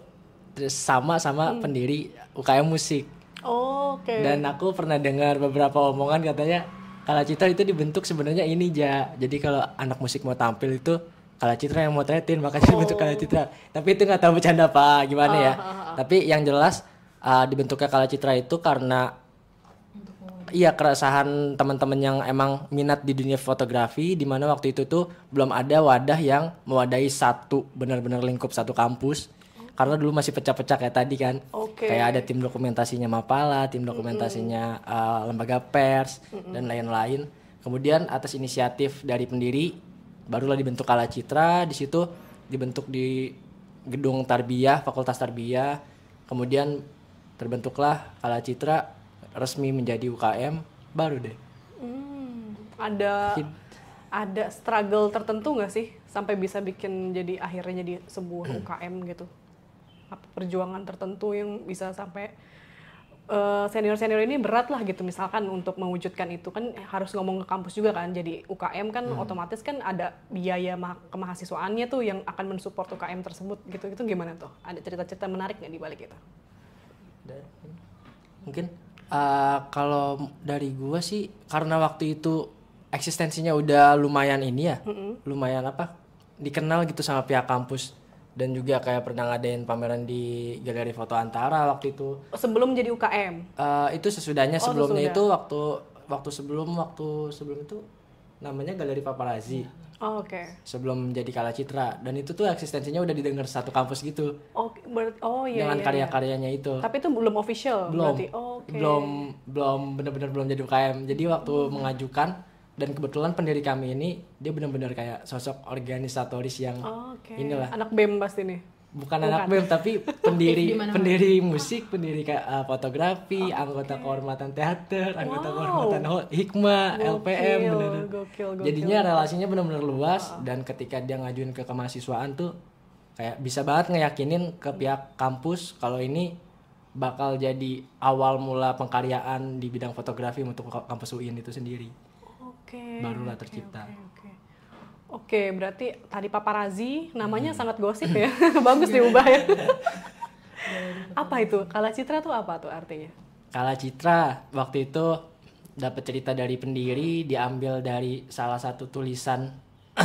sama sama hmm. pendiri UKM musik. Oh, Oke. Okay. Dan aku pernah dengar beberapa omongan katanya kalau Citra itu dibentuk sebenarnya ini ja. Jadi kalau anak musik mau tampil itu kalau Citra yang mau tretin makanya oh. dibentuk Citra. Tapi itu nggak tahu bercanda apa gimana ah, ya. uh, uh. Tapi yang jelas uh, dibentuknya Citra itu karena iya keresahan teman-teman yang emang minat di dunia fotografi di mana waktu itu tuh belum ada wadah yang mewadahi satu benar-benar lingkup satu kampus karena dulu masih pecah-pecah kayak tadi kan okay. kayak ada tim dokumentasinya Mapala tim dokumentasinya mm -hmm. uh, lembaga pers mm -hmm. dan lain-lain kemudian atas inisiatif dari pendiri barulah dibentuk Kala Citra di situ dibentuk di gedung Tarbiyah Fakultas Tarbiyah kemudian terbentuklah Kala Citra resmi menjadi UKM baru deh hmm, ada Hid ada struggle tertentu nggak sih sampai bisa bikin jadi akhirnya jadi sebuah UKM hmm. gitu perjuangan tertentu yang bisa sampai eh, senior-senior uh, ini berat lah gitu misalkan untuk mewujudkan itu kan harus ngomong ke kampus juga kan jadi UKM kan hmm. otomatis kan ada biaya kemahasiswaannya tuh yang akan mensupport UKM tersebut gitu itu gimana tuh ada cerita-cerita menarik nggak di balik itu mungkin uh, kalau dari gua sih karena waktu itu eksistensinya udah lumayan ini ya mm -mm. lumayan apa dikenal gitu sama pihak kampus dan juga kayak pernah ngadain pameran di galeri foto antara waktu itu sebelum jadi UKM uh, eh, itu sesudahnya oh, sebelumnya sesudah. itu waktu waktu sebelum waktu sebelum itu namanya galeri paparazzi. Oh, Oke. Okay. Sebelum menjadi Kala Citra dan itu tuh eksistensinya udah didengar satu kampus gitu. Oh, ber- oh iya. Dengan iya, iya. karya-karyanya itu. Tapi itu belum official belum, Oh, okay. Belum belum benar-benar belum jadi UKM. Jadi waktu hmm. mengajukan dan kebetulan pendiri kami ini dia benar-benar kayak sosok organisatoris yang oh, okay. inilah. Anak BEM pasti nih bukan anak BEM tapi pendiri pendiri musik, pendiri uh, fotografi, okay. anggota kehormatan teater, wow. anggota kehormatan hikma gokil, LPM bener. Gokil, gokil. Jadinya relasinya benar-benar luas ah. dan ketika dia ngajuin ke kemahasiswaan tuh kayak bisa banget ngeyakinin ke pihak kampus kalau ini bakal jadi awal mula pengkaryaan di bidang fotografi untuk kampus UIN itu sendiri. Okay, Barulah tercipta. Okay, okay Oke, berarti tadi paparazi namanya hmm. sangat gosip ya. Bagus diubah ya. apa itu? Kala Citra tuh apa tuh artinya? Kala Citra waktu itu dapat cerita dari pendiri diambil dari salah satu tulisan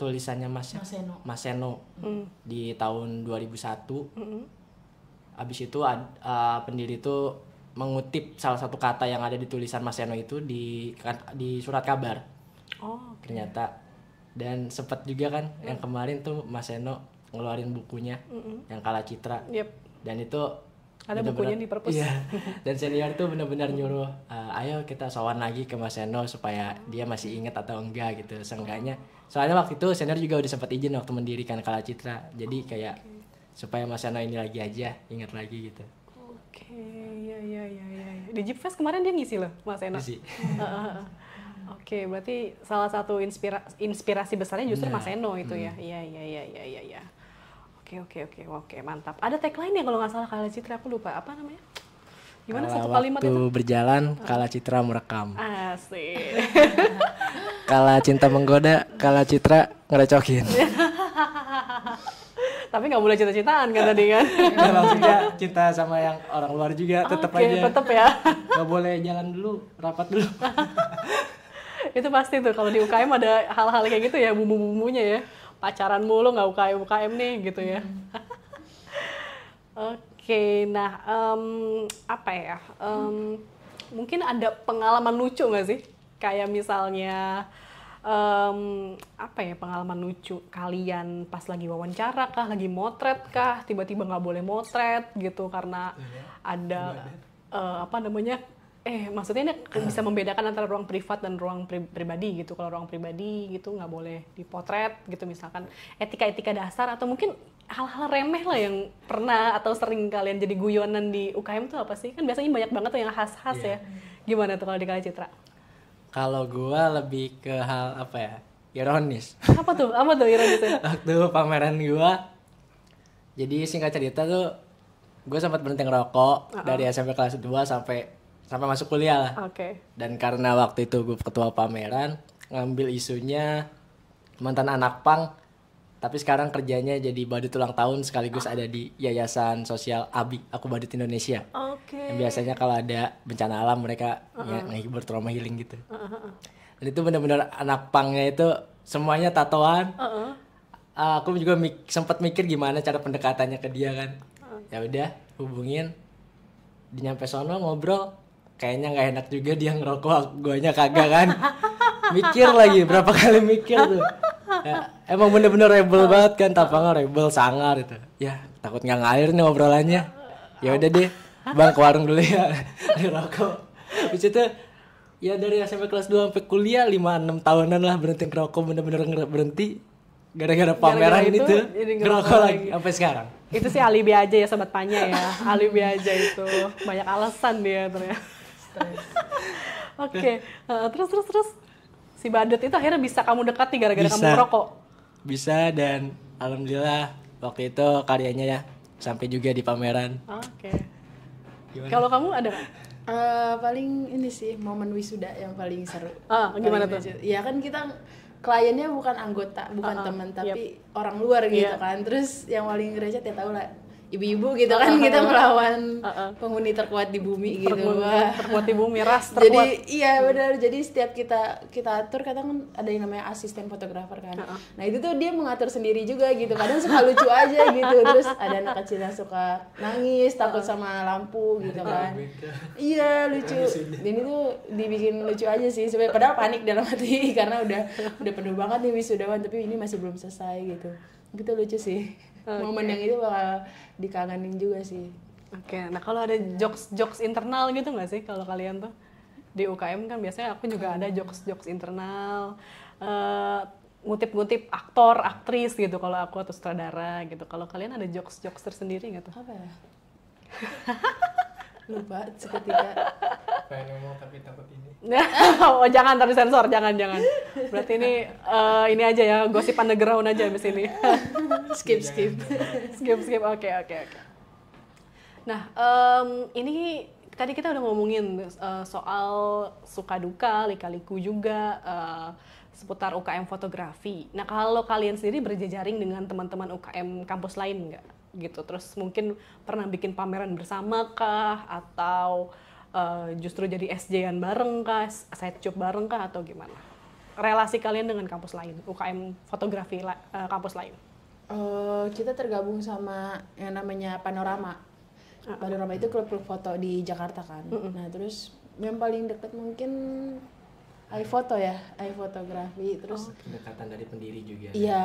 tulisannya Mas Maseno, Maseno hmm. di tahun 2001. Hmm. Abis itu uh, pendiri itu mengutip salah satu kata yang ada di tulisan Maseno itu di di surat kabar. Oh, okay. ternyata dan sempat juga kan mm. yang hmm. kemarin tuh Mas Eno ngeluarin bukunya mm -mm. yang kalah citra yep. dan itu ada bukunya di perpus iya. dan senior tuh benar-benar nyuruh uh, ayo kita sowan lagi ke Mas Eno supaya dia masih inget atau enggak gitu seenggaknya soalnya waktu itu senior juga udah sempat izin waktu mendirikan Kala Citra jadi oh, kayak okay. supaya Mas Eno ini lagi aja inget lagi gitu oke okay. ya ya ya ya di Jeepfest kemarin dia ngisi loh Mas Eno ngisi. Oke, okay, berarti salah satu inspira inspirasi besarnya justru nah. Mas Eno itu ya? hmm. ya. Iya, iya, iya, iya, iya, iya. Oke, oke, oke, oke, mantap. Ada tagline ya kalau nggak salah Kala Citra, aku lupa apa namanya? Gimana kala satu kalimat waktu itu? berjalan, Kala Citra merekam. Asik. kala cinta menggoda, Kala Citra ngerecokin. tapi nggak boleh cinta-cintaan kan tadi kan ya, cinta sama yang orang luar juga tetap okay, aja tetap ya nggak boleh jalan dulu rapat dulu itu pasti tuh kalau di UKM ada hal-hal kayak gitu ya bumbu-bumbunya ya pacaran mulu nggak UKM UKM nih gitu ya hmm. oke okay, nah um, apa ya um, mungkin ada pengalaman lucu nggak sih kayak misalnya um, apa ya pengalaman lucu kalian pas lagi wawancara kah lagi motret kah tiba-tiba nggak boleh motret gitu karena iya, iya. ada uh, apa namanya eh maksudnya ini ah. bisa membedakan antara ruang privat dan ruang pri pribadi gitu kalau ruang pribadi gitu nggak boleh dipotret gitu misalkan etika-etika dasar atau mungkin hal-hal remeh lah yang pernah atau sering kalian jadi guyonan di UKM tuh apa sih kan biasanya banyak banget tuh yang khas-khas yeah. ya gimana tuh kalau di Kali Citra kalau gua lebih ke hal apa ya ironis apa tuh apa tuh ironisnya waktu pameran gua jadi singkat cerita tuh gue sempat berhenti ngerokok uh -oh. dari SMP kelas 2 sampai sampai masuk kuliah lah. Oke. Okay. Dan karena waktu itu gue ketua pameran, ngambil isunya mantan anak pang, tapi sekarang kerjanya jadi badut ulang tahun sekaligus ah. ada di Yayasan Sosial ABI, Aku Badut Indonesia. Oke. Okay. Yang biasanya kalau ada bencana alam mereka uh -uh. ngehibur trauma healing gitu. Uh -uh. Dan itu benar-benar anak pangnya itu semuanya tatoan. Uh -uh. Uh, aku juga mik sempat mikir gimana cara pendekatannya ke dia kan. Uh Ya udah, hubungin. dinyampe nyampe sono ngobrol, kayaknya nggak enak juga dia ngerokok guanya kagak kan mikir lagi berapa kali mikir tuh ya, emang bener-bener rebel banget kan tapangnya rebel sangar itu. ya takut nggak ngalir nih obrolannya ya udah deh bang ke warung dulu ya ngerokok. Bisa itu ya dari SMP kelas 2 sampai kuliah 5 6 tahunan lah berhenti ngerokok bener-bener berhenti gara-gara pameran gara -gara itu, ngerokok lagi sampai sekarang itu sih alibi aja ya sobat panya ya alibi aja itu banyak alasan dia ternyata Oke, okay. Eh, terus terus terus si badut itu akhirnya bisa kamu dekati gara-gara kamu merokok. Bisa dan alhamdulillah waktu itu karyanya ya sampai juga di pameran. Oke. Okay. Kalau kamu ada Uh, paling ini sih momen wisuda yang paling seru. Ah, gimana tuh? tuh? Ya kan kita kliennya bukan anggota, bukan uh, ah, huh ah, teman, tapi yep. orang luar gitu iya. kan. Terus yang paling receh ya tahun lah ibu-ibu gitu kan kita melawan penghuni terkuat di bumi gitu terkuat, terkuat di bumi ras terkuat jadi iya benar jadi setiap kita kita atur kadang kan ada yang namanya asisten fotografer kan nah itu tuh dia mengatur sendiri juga gitu kadang suka lucu aja gitu terus ada anak kecil yang suka nangis takut sama lampu gitu kan iya lucu dan itu dibikin lucu aja sih supaya padahal panik dalam hati karena udah udah penuh banget nih wisudawan tapi ini masih belum selesai gitu gitu lucu sih okay. momen yang itu bakal dikangenin juga sih oke okay. nah kalau ada jokes jokes internal gitu nggak sih kalau kalian tuh di UKM kan biasanya aku juga ada hmm. jokes jokes internal uh, ngutip-ngutip aktor, aktris gitu kalau aku atau sutradara gitu. Kalau kalian ada jokes-jokes tersendiri nggak tuh? Apa ya? lupa seketika pengen ngomong tapi takut ini oh jangan tapi sensor jangan jangan berarti ini uh, ini aja ya gosip underground aja di sini skip iya, skip iya, iya. skip skip oke oke oke nah um, ini tadi kita udah ngomongin uh, soal suka duka lika-liku juga uh, seputar UKM fotografi. Nah, kalau kalian sendiri berjejaring dengan teman-teman UKM kampus lain nggak? gitu terus mungkin pernah bikin pameran bersama kah atau uh, justru jadi SJ-an bareng kah saya cup bareng kah atau gimana relasi kalian dengan kampus lain UKM fotografi uh, kampus lain uh, kita tergabung sama yang namanya Panorama uh -uh. Panorama itu klub klub foto di Jakarta kan uh -uh. nah terus yang paling dekat mungkin foto ya, fotografi Terus oh, kedekatan dari pendiri juga. Iya,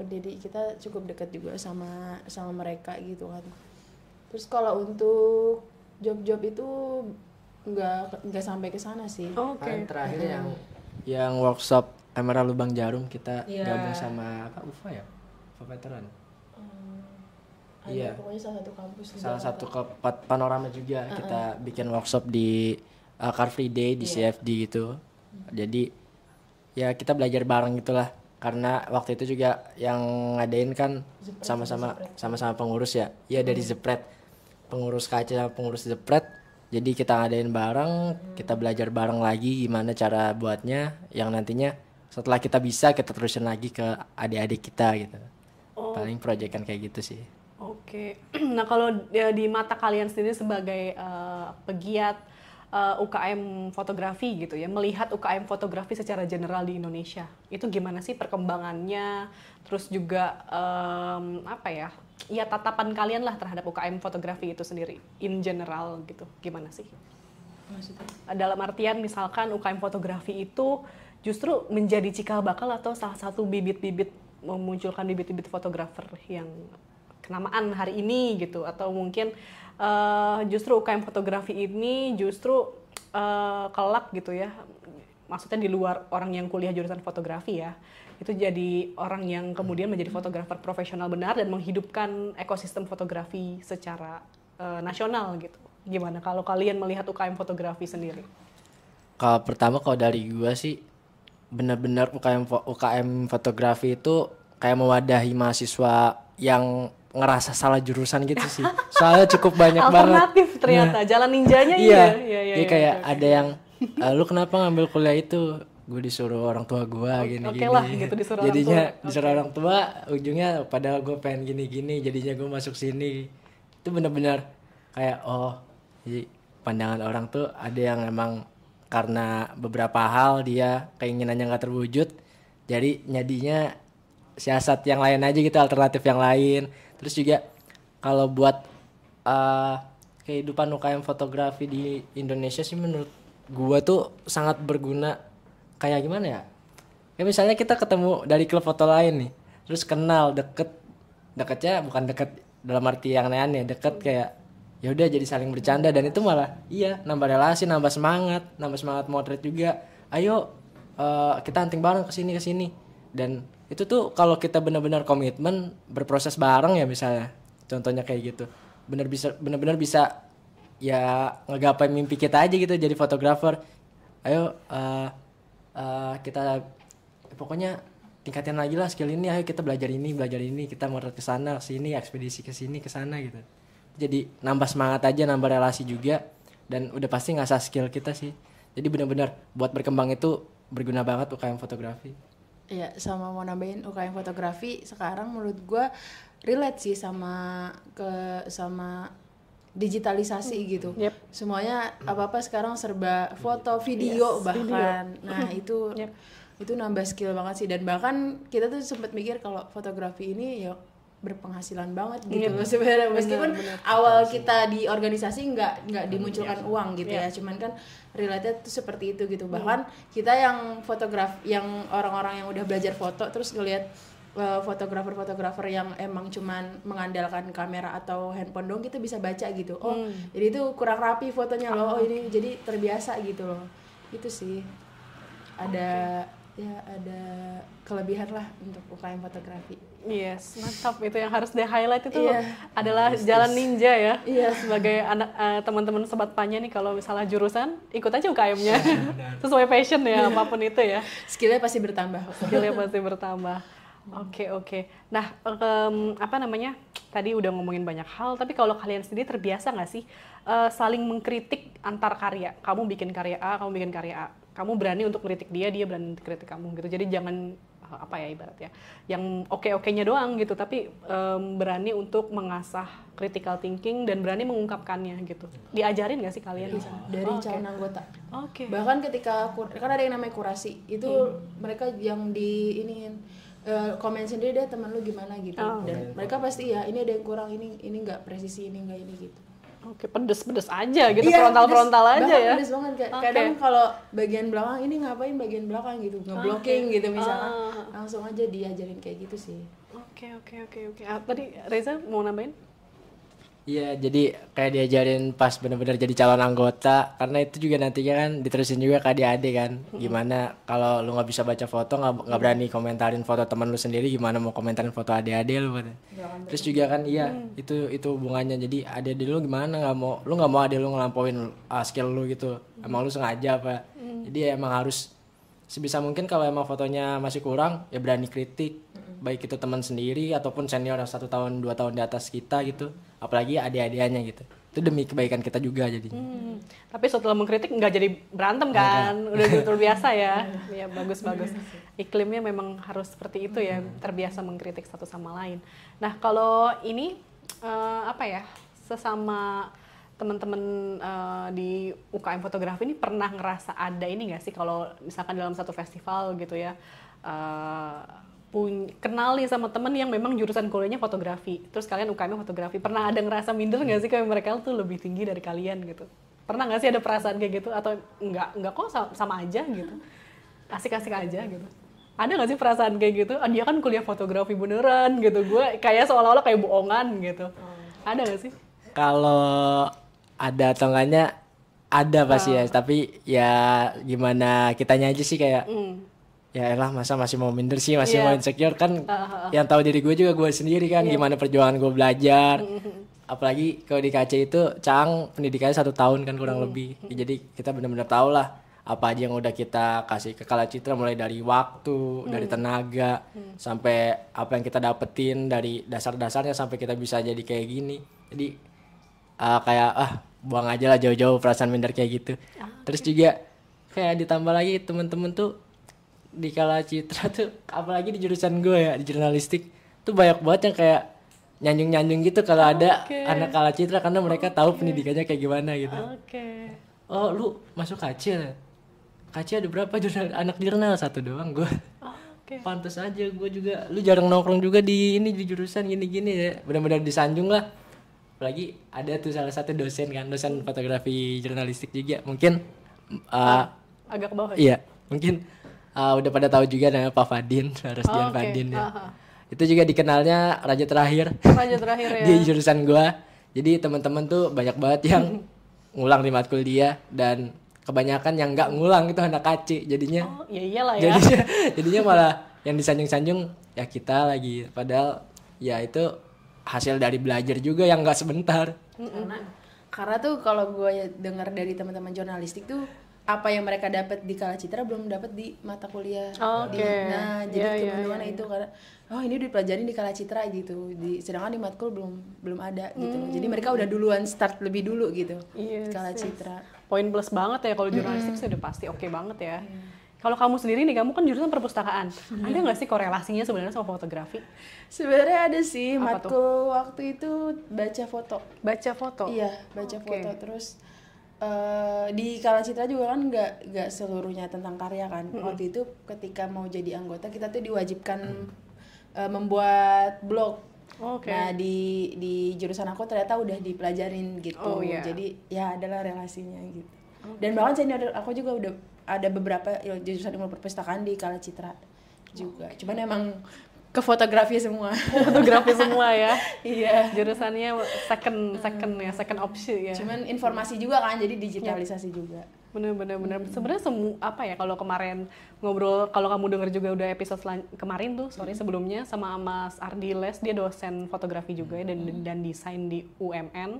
pendiri kita cukup dekat juga sama sama mereka gitu kan. Terus kalau untuk job-job itu nggak nggak sampai ke sana sih. Oh, Oke. Okay. terakhir hmm. yang yang workshop Emerald Lubang Jarum kita yeah. gabung sama apa UFA ya? UFA Veteran. Hmm. Iya. yeah. Pokoknya salah satu kampus. Salah satu apa? ke panorama juga uh -uh. kita bikin workshop di uh, Car Free Day di yeah. CFD gitu jadi ya kita belajar bareng gitulah karena waktu itu juga yang ngadain kan sama-sama sama-sama pengurus ya iya dari hmm. Zepret pengurus kaca pengurus Zepret jadi kita ngadain bareng kita belajar bareng lagi gimana cara buatnya yang nantinya setelah kita bisa kita terusin lagi ke adik-adik kita gitu oh. paling proyekan kayak gitu sih oke okay. nah kalau ya, di mata kalian sendiri sebagai uh, pegiat uh, eh, UKM fotografi gitu ya, melihat UKM fotografi secara general di Indonesia. Itu gimana sih perkembangannya? Terus juga um, apa ya? Ya tatapan kalian lah terhadap UKM fotografi itu sendiri in general gitu. Gimana sih? Maksudnya? Dalam artian misalkan UKM fotografi itu justru menjadi cikal bakal atau salah satu bibit-bibit memunculkan bibit-bibit fotografer yang kenamaan hari ini gitu atau mungkin uh, justru UKM fotografi ini justru uh, kelak gitu ya maksudnya di luar orang yang kuliah jurusan fotografi ya itu jadi orang yang kemudian menjadi hmm. fotografer profesional benar dan menghidupkan ekosistem fotografi secara uh, nasional gitu gimana kalau kalian melihat UKM fotografi sendiri kalau pertama kalau dari gua sih benar-benar UKM UKM fotografi itu kayak mewadahi mahasiswa yang ngerasa salah jurusan gitu sih. Soalnya cukup banyak Alternatif banget. Alternatif ternyata nah, jalan ninjanya iya. Iya, iya, iya. iya kayak okay. Iya, ada iya. yang e, lu kenapa ngambil kuliah itu? Gue disuruh orang tua gue oh, gini-gini. Okay lah, gitu disuruh jadinya orang tua. disuruh okay. orang tua, ujungnya padahal gue pengen gini-gini, jadinya gue masuk sini. Itu bener-bener kayak oh, jadi pandangan orang tuh ada yang emang karena beberapa hal dia keinginannya nggak terwujud, jadi nyadinya siasat yang lain aja gitu alternatif yang lain terus juga kalau buat uh, kehidupan UKM fotografi di Indonesia sih menurut gua tuh sangat berguna kayak gimana ya kayak misalnya kita ketemu dari klub foto lain nih terus kenal deket deketnya bukan deket dalam arti yang aneh-aneh deket kayak ya udah jadi saling bercanda dan itu malah iya nambah relasi nambah semangat nambah semangat motret juga ayo uh, kita anting bareng ke sini ke sini dan itu tuh kalau kita benar-benar komitmen berproses bareng ya misalnya contohnya kayak gitu benar bisa benar-benar bisa ya ngegapai mimpi kita aja gitu jadi fotografer ayo uh, uh, kita pokoknya tingkatin lagi lah skill ini ayo kita belajar ini belajar ini kita mau ke sana ke sini ekspedisi ke sini ke sana gitu jadi nambah semangat aja nambah relasi juga dan udah pasti ngasah skill kita sih jadi benar-benar buat berkembang itu berguna banget UKM fotografi Iya, sama mau nambahin UKM fotografi sekarang menurut gue relate sih sama ke sama digitalisasi hmm. gitu. Yep. Semuanya apa-apa sekarang serba foto, video yes, bahkan. Video. Nah, hmm. itu yep. itu nambah skill banget sih dan bahkan kita tuh sempat mikir kalau fotografi ini ya berpenghasilan banget iya, gitu yeah. sebenarnya meskipun bener, bener. awal kita di organisasi nggak nggak dimunculkan yeah. uang gitu yeah. ya iya. cuman kan relate tuh seperti itu gitu iya. bahkan mm. kita yang fotograf yang orang-orang yang udah belajar foto terus ngelihat eh, fotografer-fotografer uh, yang emang cuman mengandalkan kamera atau handphone dong kita bisa baca gitu oh mm. jadi itu kurang rapi fotonya loh oh ah. ini jadi terbiasa gitu loh itu sih ada ya ada kelebihan lah untuk UKM fotografi. Yes, mantap itu yang harus di highlight itu yeah. adalah yes, jalan ninja ya. Yeah. Sebagai anak uh, teman-teman sobat panya nih kalau misalnya jurusan ikut aja UKM-nya iya, sesuai passion ya apapun itu ya. Skillnya pasti bertambah. Skillnya pasti bertambah. Oke okay, oke. Okay. Nah um, apa namanya tadi udah ngomongin banyak hal, tapi kalau kalian sendiri terbiasa nggak sih uh, saling mengkritik antar karya? Kamu bikin karya A, kamu bikin karya A kamu berani untuk kritik dia dia berani untuk kritik kamu gitu jadi jangan eh, apa ya ibaratnya yang oke oke nya doang gitu tapi um, berani untuk mengasah critical thinking dan berani mengungkapkannya gitu diajarin nggak sih kalian iya. dari oh, calon okay. anggota oke okay. bahkan ketika kan ada yang namanya kurasi itu hmm. mereka yang di ini uh, komen sendiri deh teman lu gimana gitu oh. dan mereka pasti ya ini ada yang kurang ini ini nggak presisi ini nggak ini gitu Oke, pedes-pedes aja gitu, iya, frontal-frontal iya, aja ya. Pedes banget kayak okay. kadang kalau bagian belakang ini ngapain bagian belakang gitu, ngeblocking okay. gitu misalnya. Uh. Langsung aja diajarin kayak gitu sih. Oke, okay, oke, okay, oke, okay, oke. Ah, tadi Reza mau nambahin? Iya, jadi kayak diajarin pas bener-bener jadi calon anggota, karena itu juga nantinya kan diterusin juga ke adik-adik kan. Gimana kalau lu gak bisa baca foto, gak berani komentarin foto teman lu sendiri, gimana mau komentarin foto adik-adik lu? Terus juga kan iya, hmm. itu itu hubungannya. Jadi adik-adik lu gimana gak mau, lu gak mau adik lu ngelampauin uh, ah, skill lu gitu. Emang lu sengaja apa? Hmm. Jadi ya, emang harus sebisa mungkin kalau emang fotonya masih kurang, ya berani kritik baik itu teman sendiri ataupun senior yang satu tahun dua tahun di atas kita gitu apalagi adik-adiknya gitu itu demi kebaikan kita juga jadinya hmm. tapi setelah mengkritik nggak jadi berantem kan udah betul gitu, biasa ya ya bagus bagus iya iklimnya memang harus seperti itu ya hmm. terbiasa mengkritik satu sama lain nah kalau ini uh, apa ya sesama teman-teman uh, di UKM fotografi ini pernah ngerasa ada ini nggak sih kalau misalkan dalam satu festival gitu ya eh, punya kenal nih sama temen yang memang jurusan kuliahnya fotografi terus kalian UKM fotografi pernah ada ngerasa minder nggak sih kayak mereka tuh lebih tinggi dari kalian gitu pernah nggak sih ada perasaan kayak gitu atau nggak nggak kok sama, aja gitu kasih kasih aja gitu ada nggak sih perasaan kayak gitu ah, dia kan kuliah fotografi beneran gitu gue kayak seolah-olah kayak bohongan gitu hmm. ada nggak sih kalau ada atau enggaknya ada pasti uh. ya tapi ya gimana kitanya aja sih kayak mm ya elah masa masih mau minder sih masih yeah. mau insecure kan uh, huh yang tahu diri gue juga gue sendiri kan yeah. gimana perjuangan gue belajar apalagi kalau di KC itu Cang pendidikannya satu tahun kan kurang lebih ya, jadi kita benar-benar tahu lah apa aja yang udah kita kasih ke Kala Citra mulai dari waktu, hmm. dari tenaga, hmm. sampai apa yang kita dapetin dari dasar-dasarnya sampai kita bisa jadi kayak gini. Jadi uh, kayak ah buang aja lah jauh-jauh perasaan minder kayak gitu. Ah, Terus juga kayak ditambah lagi temen-temen tuh di kala citra tuh apalagi di jurusan gue ya di jurnalistik tuh banyak banget yang kayak nyanyung nyanyung gitu kalau ada anak kala citra karena mereka okay. tahu pendidikannya kayak gimana gitu. Okay. Oh, lu masuk kacil. Ya? Kacil ada berapa jurnal anak jurnal satu doang gue. Oh, ah, okay. Pantas aja gue juga. Lu jarang nongkrong juga di ini di jurusan gini-gini ya. Benar-benar disanjung lah. Apalagi ada tuh salah satu dosen kan, dosen fotografi jurnalistik juga. Mungkin uh, agak ke bawah. ya? Iya, mungkin uh, udah pada tahu juga namanya Pak Fadin, harus oh, okay. Fadin ya. Uh-huh. Itu juga dikenalnya Raja Terakhir. Raja Terakhir ya. di jurusan gua. Jadi teman-teman tuh banyak banget yang ngulang di matkul dia dan kebanyakan yang nggak ngulang itu anak kaci jadinya oh, ya iyalah ya jadinya, jadinya malah yang disanjung-sanjung ya kita lagi padahal ya itu hasil dari belajar juga yang nggak sebentar karena karena tuh kalau gue ya dengar dari teman-teman jurnalistik tuh apa yang mereka dapat di kala citra belum dapat di mata kuliah. Oh, Oke. Okay. Nah, iya, jadi yeah, yeah, yeah. itu karena oh ini udah dipelajarin di kala citra gitu. Di sedangkan di matkul belum belum ada gitu. Mm. Jadi mereka udah duluan start lebih dulu gitu. Yes, iya, kala yes. citra. Poin plus banget ya kalau hmm. jurnalistik mm. sudah pasti oke okay banget ya. Yeah. Kalau kamu sendiri nih, kamu kan jurusan perpustakaan. Hmm. Ada nggak sih korelasinya sebenarnya sama fotografi? Sebenarnya ada sih. Apa matkul waktu itu baca foto. Baca foto. Iya, baca okay. foto. Terus Eh, di Kala Citra juga kan nggak nggak seluruhnya tentang karya kan mm -hmm. waktu itu ketika mau jadi anggota kita tuh diwajibkan mm. uh, membuat blog Okay. Nah di di jurusan aku ternyata udah dipelajarin gitu, oh, yeah. jadi ya adalah relasinya gitu. Okay. Dan bahkan senior aku juga udah ada beberapa ya, jurusan ilmu perpustakaan di Kala Citra juga. Okay. Cuman emang ke fotografi semua fotografi semua ya iya jurusannya second second ya second option ya cuman informasi juga kan jadi digitalisasi ya. juga bener bener bener hmm. sebenarnya semua apa ya kalau kemarin ngobrol kalau kamu denger juga udah episode kemarin tuh sorry hmm. sebelumnya sama Mas Ardiles dia dosen fotografi juga ya dan hmm. dan desain di UMN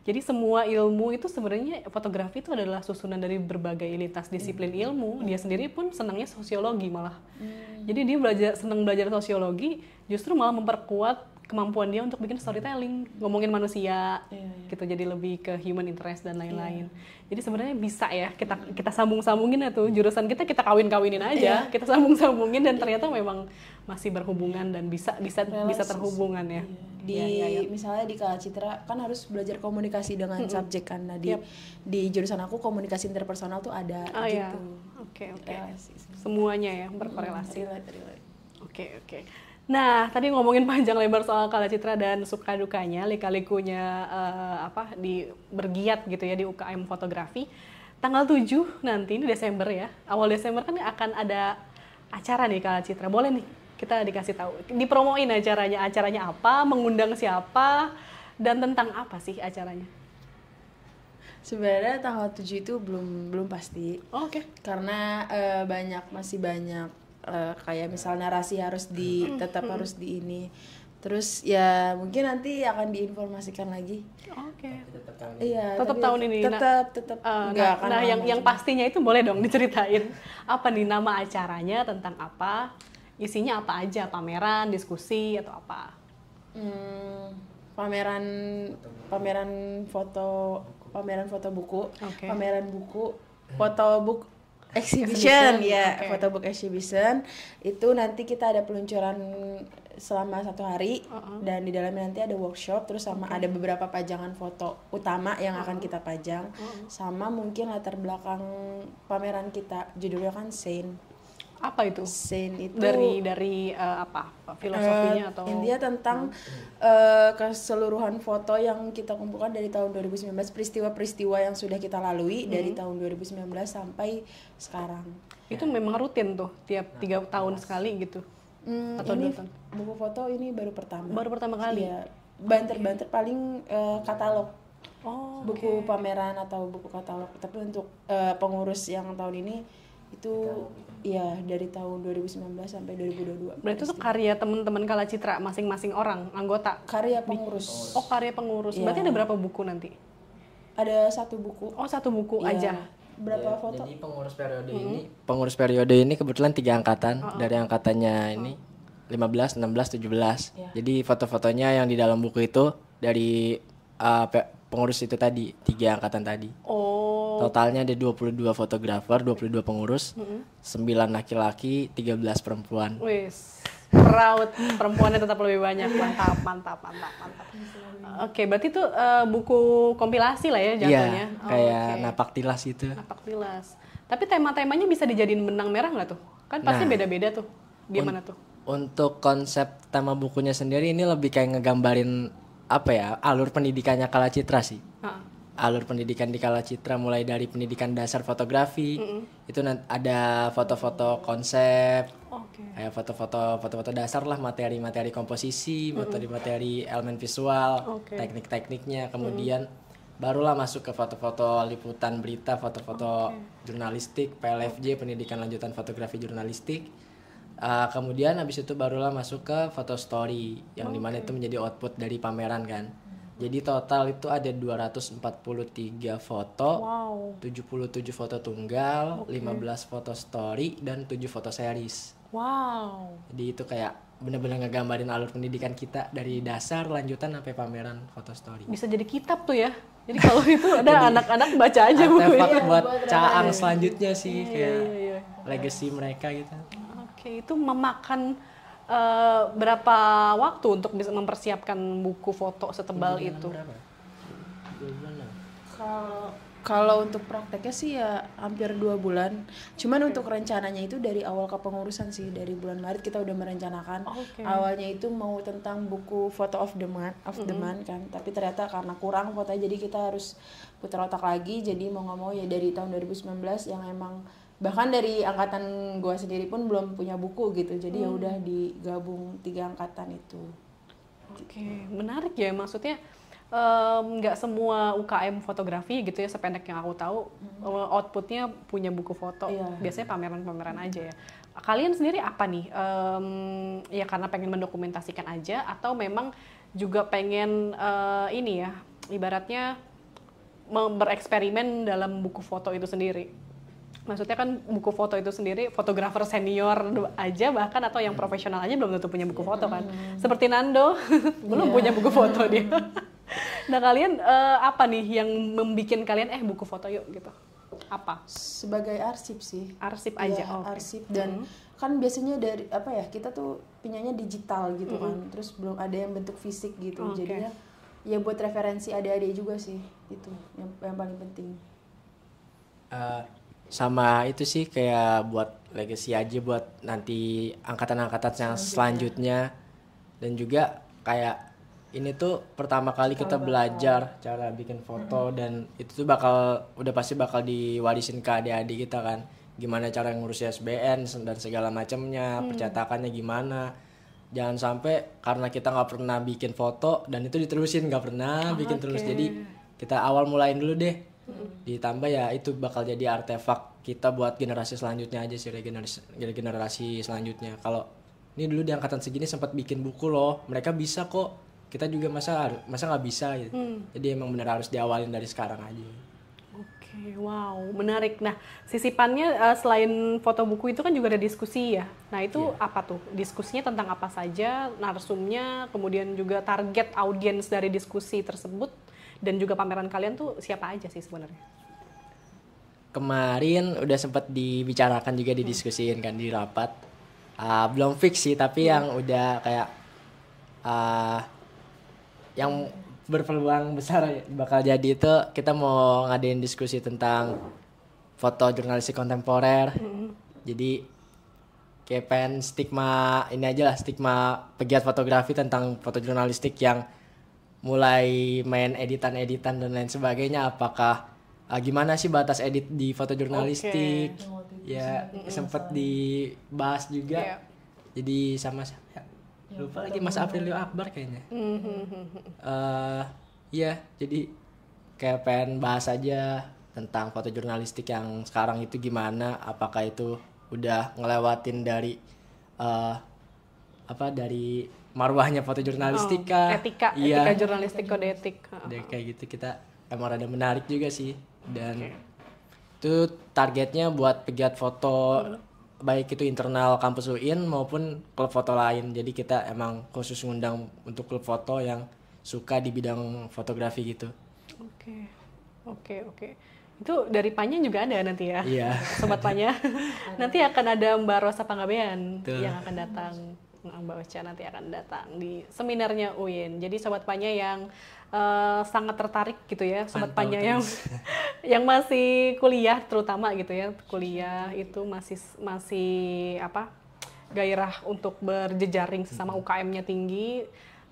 jadi semua ilmu itu sebenarnya fotografi itu adalah susunan dari berbagai lintas disiplin hmm. ilmu. Dia hmm. sendiri pun senangnya sosiologi malah. Hmm. Jadi dia belajar senang belajar sosiologi justru malah memperkuat kemampuan dia untuk bikin storytelling, ngomongin manusia, yeah, yeah. gitu jadi lebih ke human interest dan lain-lain. Yeah. Jadi sebenarnya bisa ya kita kita sambung-sambungin ya tuh jurusan kita kita kawin-kawinin aja, yeah. kita sambung-sambungin dan ternyata memang masih berhubungan dan bisa bisa Relasi. bisa terhubungan ya. Yeah di ya, ya, ya. misalnya di Kak Citra kan harus belajar komunikasi dengan hmm. subjek kan nah di yep. di jurusan aku komunikasi interpersonal tuh ada oh, gitu iya. oke ya. oke okay, okay. semuanya ya berkorelasi oke hmm, oke okay, okay. Nah, tadi ngomongin panjang lebar soal Kala Citra dan suka dukanya, lika-likunya uh, apa di bergiat gitu ya di UKM fotografi. Tanggal 7 nanti ini Desember ya. Awal Desember kan akan ada acara nih Kala Citra. Boleh nih kita dikasih tahu. Dipromoin acaranya, acaranya apa, mengundang siapa dan tentang apa sih acaranya? Sebenarnya tanggal 7 itu belum belum pasti. Oh, Oke. Okay. Karena uh, banyak masih banyak uh, kayak misal narasi harus di tetap harus di ini terus ya mungkin nanti akan diinformasikan lagi. Oke. Okay. Tetap tahun ini. Iya. Tetap Tetap tetap. Uh, nah, nah yang yang pastinya itu boleh dong diceritain apa nih nama acaranya tentang apa, isinya apa aja, pameran, diskusi atau apa? Hmm, pameran pameran foto pameran foto buku, okay. pameran buku, foto buku exhibition, exhibition ya okay. photobook exhibition itu nanti kita ada peluncuran selama satu hari uh -uh. dan di dalamnya nanti ada workshop terus sama okay. ada beberapa pajangan foto utama yang uh -uh. akan kita pajang uh -uh. sama mungkin latar belakang pameran kita judulnya kan Saint apa itu? Zen itu dari dari uh, apa? Filosofinya uh, atau India tentang hmm. uh, keseluruhan foto yang kita kumpulkan dari tahun 2019, peristiwa-peristiwa yang sudah kita lalui hmm. dari tahun 2019 sampai sekarang. Itu memang rutin tuh tiap nah, tiga tahun sekali gitu. Hmm, atau ini buku foto ini baru pertama. Baru pertama kali. ya Banter-banter okay. paling uh, katalog oh, buku okay. pameran atau buku katalog tapi untuk uh, pengurus yang tahun ini itu ya dari tahun 2019 gitu. iya, sampai 2022. Berarti itu karya teman-teman Kala Citra masing-masing orang anggota. Karya pengurus. Oh karya pengurus. Ya. Berarti ada berapa buku nanti? Ada satu buku. Oh satu buku ya. aja. Berapa ya, foto? Jadi pengurus periode hmm. ini. Pengurus periode ini kebetulan tiga angkatan oh. oh. dari angkatannya oh. ini 15, 16, 17. Ya. Jadi foto-fotonya yang di dalam buku itu dari uh, pengurus itu tadi tiga angkatan tadi. Oh Totalnya ada 22 fotografer, 22 pengurus, mm -hmm. 9 laki-laki, 13 perempuan. Wis. Proud perempuannya tetap lebih banyak. Mantap, mantap, mantap, mantap. Oke, okay, berarti itu uh, buku kompilasi lah ya iya, jatuhnya. Iya, kayak oh, okay. napak tilas gitu. Napak tilas. Tapi tema-temanya bisa dijadiin benang merah nggak tuh? Kan pasti beda nah, beda-beda tuh. Gimana tuh? Untuk konsep tema bukunya sendiri ini lebih kayak ngegambarin apa ya alur pendidikannya Kala Citra sih. Ha alur pendidikan di Kala Citra mulai dari pendidikan dasar fotografi mm-hmm. itu ada foto-foto konsep okay. kayak foto-foto foto-foto dasar lah materi-materi komposisi mm-hmm. materi-materi elemen visual okay. teknik-tekniknya kemudian mm-hmm. barulah masuk ke foto-foto liputan berita foto-foto okay. jurnalistik PLFJ pendidikan lanjutan fotografi jurnalistik Uh, kemudian habis itu barulah masuk ke foto story yang okay. dimana itu menjadi output dari pameran kan. Jadi total itu ada 243 foto, wow. 77 foto tunggal, okay. 15 foto story dan 7 foto series. Wow. Jadi itu kayak bener-bener ngegambarin alur pendidikan kita dari dasar lanjutan sampai pameran foto story. Bisa jadi kitab tuh ya. Jadi kalau itu ada anak-anak baca aja bu. Ya. buat, buat caang selanjutnya sih iya, iya, kayak iya, iya. legacy mereka gitu. Oke, okay, itu memakan uh, berapa waktu untuk bisa mempersiapkan buku foto setebal itu? Ya? Kalau untuk prakteknya sih ya hampir dua bulan. Cuman okay. untuk rencananya itu dari awal kepengurusan sih dari bulan Maret kita udah merencanakan. Okay. Awalnya itu mau tentang buku foto of the month, of mm -hmm. the month kan. Tapi ternyata karena kurang fotonya jadi kita harus putar otak lagi. Jadi mau nggak mau ya dari tahun 2019 yang emang bahkan dari angkatan gua sendiri pun belum punya buku gitu jadi ya hmm. ya udah digabung tiga angkatan itu oke okay. menarik ya maksudnya nggak um, semua UKM fotografi gitu ya sependek yang aku tahu hmm. Eh, outputnya punya buku foto iya. biasanya pameran-pameran hmm. aja ya kalian sendiri apa nih um, ya karena pengen mendokumentasikan aja atau memang juga pengen uh, ini ya ibaratnya bereksperimen dalam buku foto itu sendiri maksudnya kan buku foto itu sendiri fotografer senior aja bahkan atau yang profesional aja belum tentu punya buku foto kan iya. seperti Nando belum iya. punya buku foto dia nah kalian uh, apa nih yang membuat kalian eh buku foto yuk gitu apa sebagai arsip sih arsip iya, aja ya, okay. arsip dan mm. kan biasanya dari apa ya kita tuh punyanya digital gitu mm. kan hmm. terus belum ada yang bentuk fisik gitu okay. jadinya ya buat referensi ada-ada juga sih itu yang yang paling penting uh, sama itu sih kayak buat legacy aja buat nanti angkatan-angkatan yang selanjutnya dan juga kayak ini tuh pertama kali kita belajar cara bikin foto mm -hmm. dan itu tuh bakal udah pasti bakal diwarisin ke adik-adik kita kan gimana cara ngurus SBN dan segala macamnya hmm. percetakannya gimana jangan sampai karena kita nggak pernah bikin foto dan itu diterusin nggak pernah oh, bikin okay. terus jadi kita awal mulain dulu deh ditambah ya itu bakal jadi artefak kita buat generasi selanjutnya aja sih generasi generasi selanjutnya kalau ini dulu di angkatan segini sempat bikin buku loh mereka bisa kok kita juga masa masa nggak bisa gitu hmm. jadi emang bener harus diawalin dari sekarang aja Oke, wow, menarik. Nah, sisipannya uh, selain foto buku itu kan juga ada diskusi ya. Nah, itu yeah. apa tuh? Diskusinya tentang apa saja, narsumnya, kemudian juga target audiens dari diskusi tersebut dan juga pameran kalian tuh siapa aja sih sebenarnya? Kemarin udah sempat dibicarakan juga didiskusikan hmm. kan di rapat. Uh, belum fix sih tapi hmm. yang udah kayak uh, yang berpeluang besar bakal jadi itu kita mau ngadain diskusi tentang foto jurnalistik kontemporer. Hmm. Jadi kayak pengen stigma ini aja lah stigma pegiat fotografi tentang foto jurnalistik yang mulai main editan-editan dan lain sebagainya apakah uh, gimana sih batas edit di jurnalistik okay. ya mm -hmm. sempet dibahas juga yeah. jadi sama siapa ya. ya, lupa lagi Mas Aprilio Akbar kayaknya mm -hmm. uh, ya jadi kayak pengen bahas aja tentang foto jurnalistik yang sekarang itu gimana apakah itu udah ngelewatin dari uh, apa dari marwahnya foto jurnalistika. Oh, etika, ya. etika jurnalistik kode etik. Dan kayak gitu kita emang ada menarik juga sih dan okay. itu targetnya buat pegiat foto hmm. baik itu internal kampus UIN maupun klub foto lain. Jadi kita emang khusus ngundang untuk klub foto yang suka di bidang fotografi gitu. Oke. Okay. Oke, okay, oke. Okay itu dari Panya juga ada nanti ya, yeah. sobat Panya. nanti akan ada Mbak Rosa Pangabean yang akan datang. Nah, Mbak Ocha nanti akan datang di seminarnya UIN. Jadi sobat Panya yang uh, sangat tertarik gitu ya, sobat Pantau Panya yang yang masih kuliah terutama gitu ya, kuliah itu masih masih apa? gairah untuk berjejaring sesama UKM-nya tinggi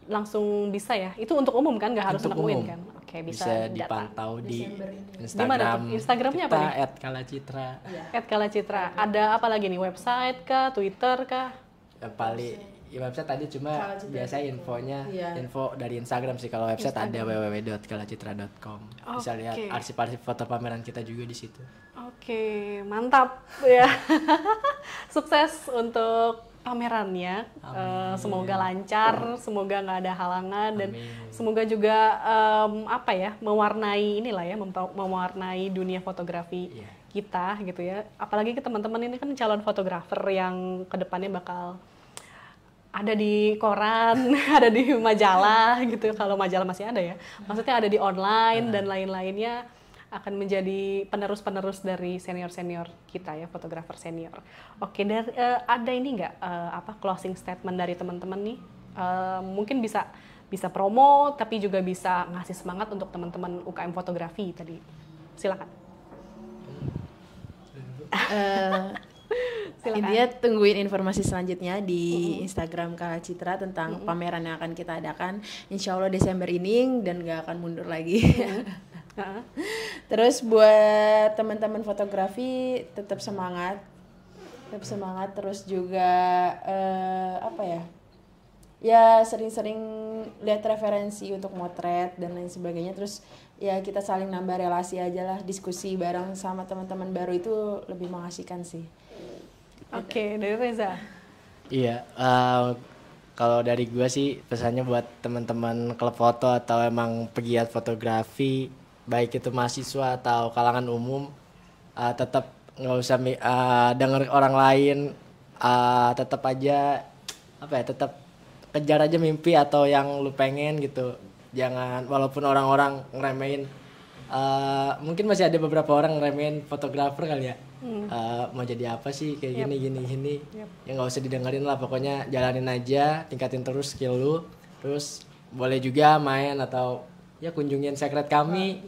langsung bisa ya. Itu untuk umum kan, nggak harus untuk UIN kan? Oke, bisa, bisa dipantau data. di Instagram. Instagramnya apa nih? Citra @kalacitra. Ya. @kalacitra. Ada apa lagi nih? Website kah, Twitter kah? yang paling iya, ya website tadi cuma biasa infonya yeah. info dari Instagram sih kalau website ada www.kalacitra.com okay. bisa lihat arsip-arsip foto pameran kita juga di situ. Oke okay, mantap ya sukses untuk pamerannya Uh, semoga lancar semoga nggak ada halangan Amin. dan semoga juga um, apa ya mewarnai inilah ya mewarnai dunia fotografi. Yeah kita gitu ya. Apalagi ke teman-teman ini kan calon fotografer yang kedepannya bakal ada di koran, ada di majalah gitu. Kalau majalah masih ada ya. Maksudnya ada di online dan lain-lainnya akan menjadi penerus-penerus dari senior-senior kita ya, fotografer senior. Oke, dari, uh, eh, ada ini nggak uh, apa closing statement dari teman-teman nih? Uh, mungkin bisa bisa promo tapi juga bisa ngasih semangat untuk teman-teman UKM fotografi tadi. Silakan uh, intinya tungguin informasi selanjutnya di mm. Instagram Kak Citra tentang mm. pameran yang akan kita adakan Insya Allah Desember ini dan gak akan mundur lagi mm. Terus buat teman-teman fotografi tetap semangat, tetap semangat. Terus juga uh, apa ya? Ya sering-sering lihat referensi untuk motret dan lain sebagainya. Terus ya kita saling nambah relasi aja lah diskusi bareng sama teman-teman baru itu lebih mengasihkan sih. Oke, okay, dari Reza. Iya, uh, kalau dari gue sih pesannya buat teman-teman klub foto atau emang pegiat fotografi, baik itu mahasiswa atau kalangan umum, uh, eh, tetap nggak usah uh, denger orang lain, uh, tetap aja apa ya, tetap kejar aja mimpi atau yang lu pengen gitu jangan walaupun orang-orang ngeremehin uh, mungkin masih ada beberapa orang ngeremehin fotografer kali ya hmm. uh, mau jadi apa sih kayak yep. gini gini gini yep. ya nggak usah didengerin lah pokoknya jalanin aja tingkatin terus skill lu terus boleh juga main atau ya kunjungin secret kami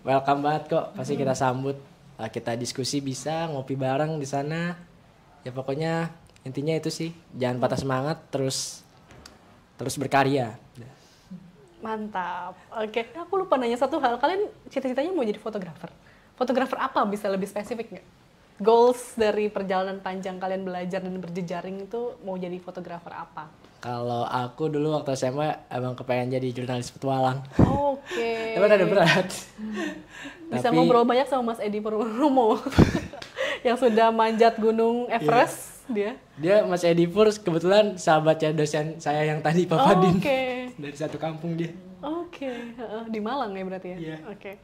welcome banget kok pasti hmm. kita sambut uh, kita diskusi bisa ngopi bareng di sana ya pokoknya intinya itu sih jangan patah semangat terus terus berkarya Mantap. Oke, okay. aku lupa nanya satu hal. Kalian cita-citanya mau jadi fotografer? Fotografer apa bisa lebih spesifik nggak? Goals dari perjalanan panjang kalian belajar dan berjejaring itu mau jadi fotografer apa? Kalau aku dulu waktu SMA emang kepengen jadi jurnalis petualang. Oke. Okay. Tapi ada berat. Hmm. Bisa Tapi... ngobrol banyak sama Mas Edi Purwomo yang sudah manjat gunung Everest. Yeah dia? Dia Mas Edi Pur kebetulan sahabatnya dosen saya yang tadi Pak oh, Oke. Okay. Dari satu kampung dia. Oke, okay. uh, di Malang ya berarti ya? Yeah. Oke. Okay.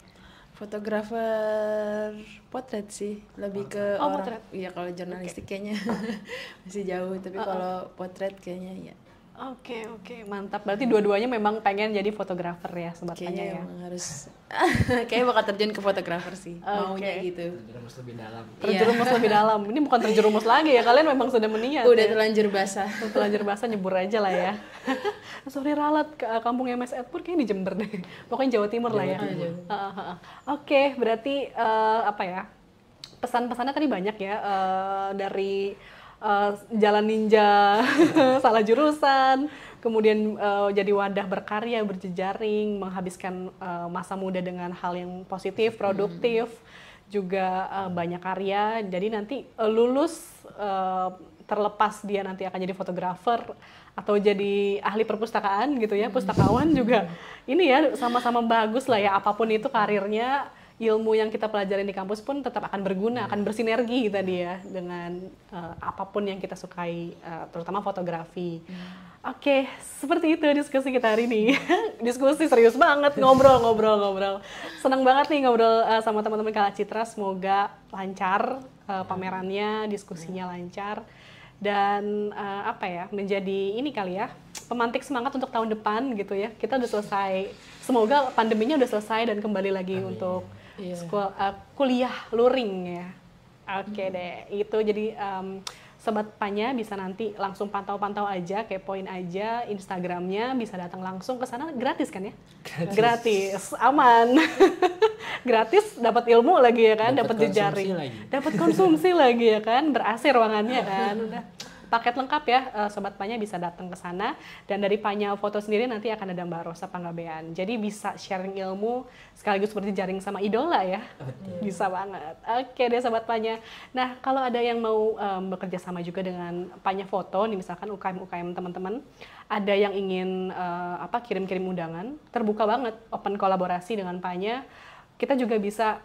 Fotografer potret sih, lebih ke oh, orang. Iya, kalau jurnalistik okay. kayaknya masih jauh, tapi uh -oh. kalau potret kayaknya ya Oke okay, oke okay. mantap. Berarti dua-duanya memang pengen jadi fotografer ya sebatanya ya. Emang harus kayaknya bakal terjun ke fotografer sih. Okay. Maunya gitu. Terjerumus lebih dalam. Terjerumus iya. lebih dalam. Ini bukan terjerumus lagi ya kalian memang sudah meniat. Udah ya. terlanjur basah. terlanjur basah nyebur aja lah ya. Sorry ralat kampung MS Edward kayaknya di Jember deh. Pokoknya Jawa Timur Jawa lah ya. Uh, uh, uh. Oke okay, berarti uh, apa ya? Pesan-pesannya tadi banyak ya uh, dari Eh, jalan ninja, salah jurusan, kemudian uh, jadi wadah berkarya, berjejaring, menghabiskan uh, masa muda dengan hal yang positif, hmm. produktif, hmm. juga uh, banyak karya. Jadi nanti uh, lulus uh, terlepas dia nanti akan jadi fotografer atau jadi ahli perpustakaan gitu ya, hmm. pustakawan juga. Ini ya sama-sama bagus lah ya apapun itu karirnya ilmu yang kita pelajari di kampus pun tetap akan berguna, akan bersinergi tadi ya dengan uh, apapun yang kita sukai, uh, terutama fotografi. Hmm. Oke, okay, seperti itu diskusi kita hari ini. diskusi serius banget, ngobrol-ngobrol-ngobrol. Senang banget nih ngobrol uh, sama teman-teman Kala Citra. Semoga lancar uh, pamerannya, diskusinya lancar dan uh, apa ya menjadi ini kali ya pemantik semangat untuk tahun depan gitu ya. Kita udah selesai. Semoga pandeminya udah selesai dan kembali lagi Amin. untuk yeah. Iya. school uh, eh, kuliah luring ya. Oke okay hmm. deh, itu jadi um, sobat panya bisa nanti langsung pantau-pantau aja, kayak poin aja Instagramnya, bisa datang langsung ke sana gratis kan ya? Gratis, gratis aman, gratis dapat ilmu lagi ya kan, dapat jejaring, dapat konsumsi lagi ya kan, berasir ruangannya kan, udah paket lengkap ya eh, sobat Panya bisa datang ke sana dan dari Panya foto sendiri nanti akan ada Mbak Rosa Panggabean. Jadi bisa sharing ilmu sekaligus seperti jaring sama idola ya. Betul. Bisa banget. Oke deh sobat Panya. Nah, kalau ada yang mau um, bekerja sama juga dengan Panya foto nih misalkan UKM-UKM teman-teman ada yang ingin uh, apa kirim-kirim undangan, terbuka banget open kolaborasi dengan Panya. Kita juga bisa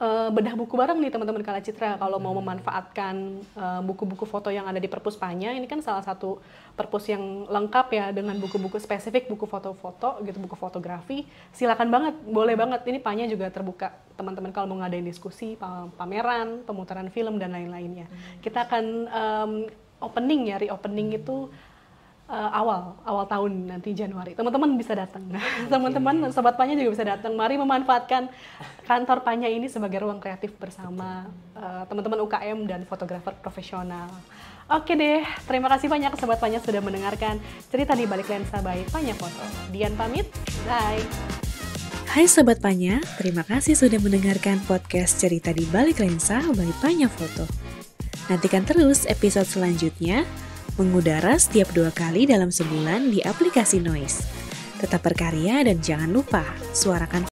uh, bedah buku bareng nih teman-teman Kala Citra kalau mau memanfaatkan eh, buku-buku uh, foto yang ada di perpuspanya ini kan salah satu perpus yang lengkap ya dengan buku-buku spesifik buku foto-foto gitu buku fotografi silakan banget boleh banget ini panya juga terbuka teman-teman kalau mau ngadain diskusi pameran pemutaran film dan lain-lainnya hmm. kita akan um, opening ya reopening itu uh, awal awal tahun nanti Januari. Teman-teman bisa datang. Nah, teman-teman okay. sobat Panya juga bisa datang. Mari memanfaatkan kantor Panya ini sebagai ruang kreatif bersama eh, teman-teman uh, UKM dan fotografer profesional. Oke deh, terima kasih banyak sobat Panya sudah mendengarkan cerita di balik lensa by Panya Foto. Dian pamit. Bye. Hai sobat Panya, terima kasih sudah mendengarkan podcast cerita di balik lensa by Panya Foto. Nantikan terus episode selanjutnya mengudara setiap dua kali dalam sebulan di aplikasi Noise. Tetap berkarya dan jangan lupa suarakan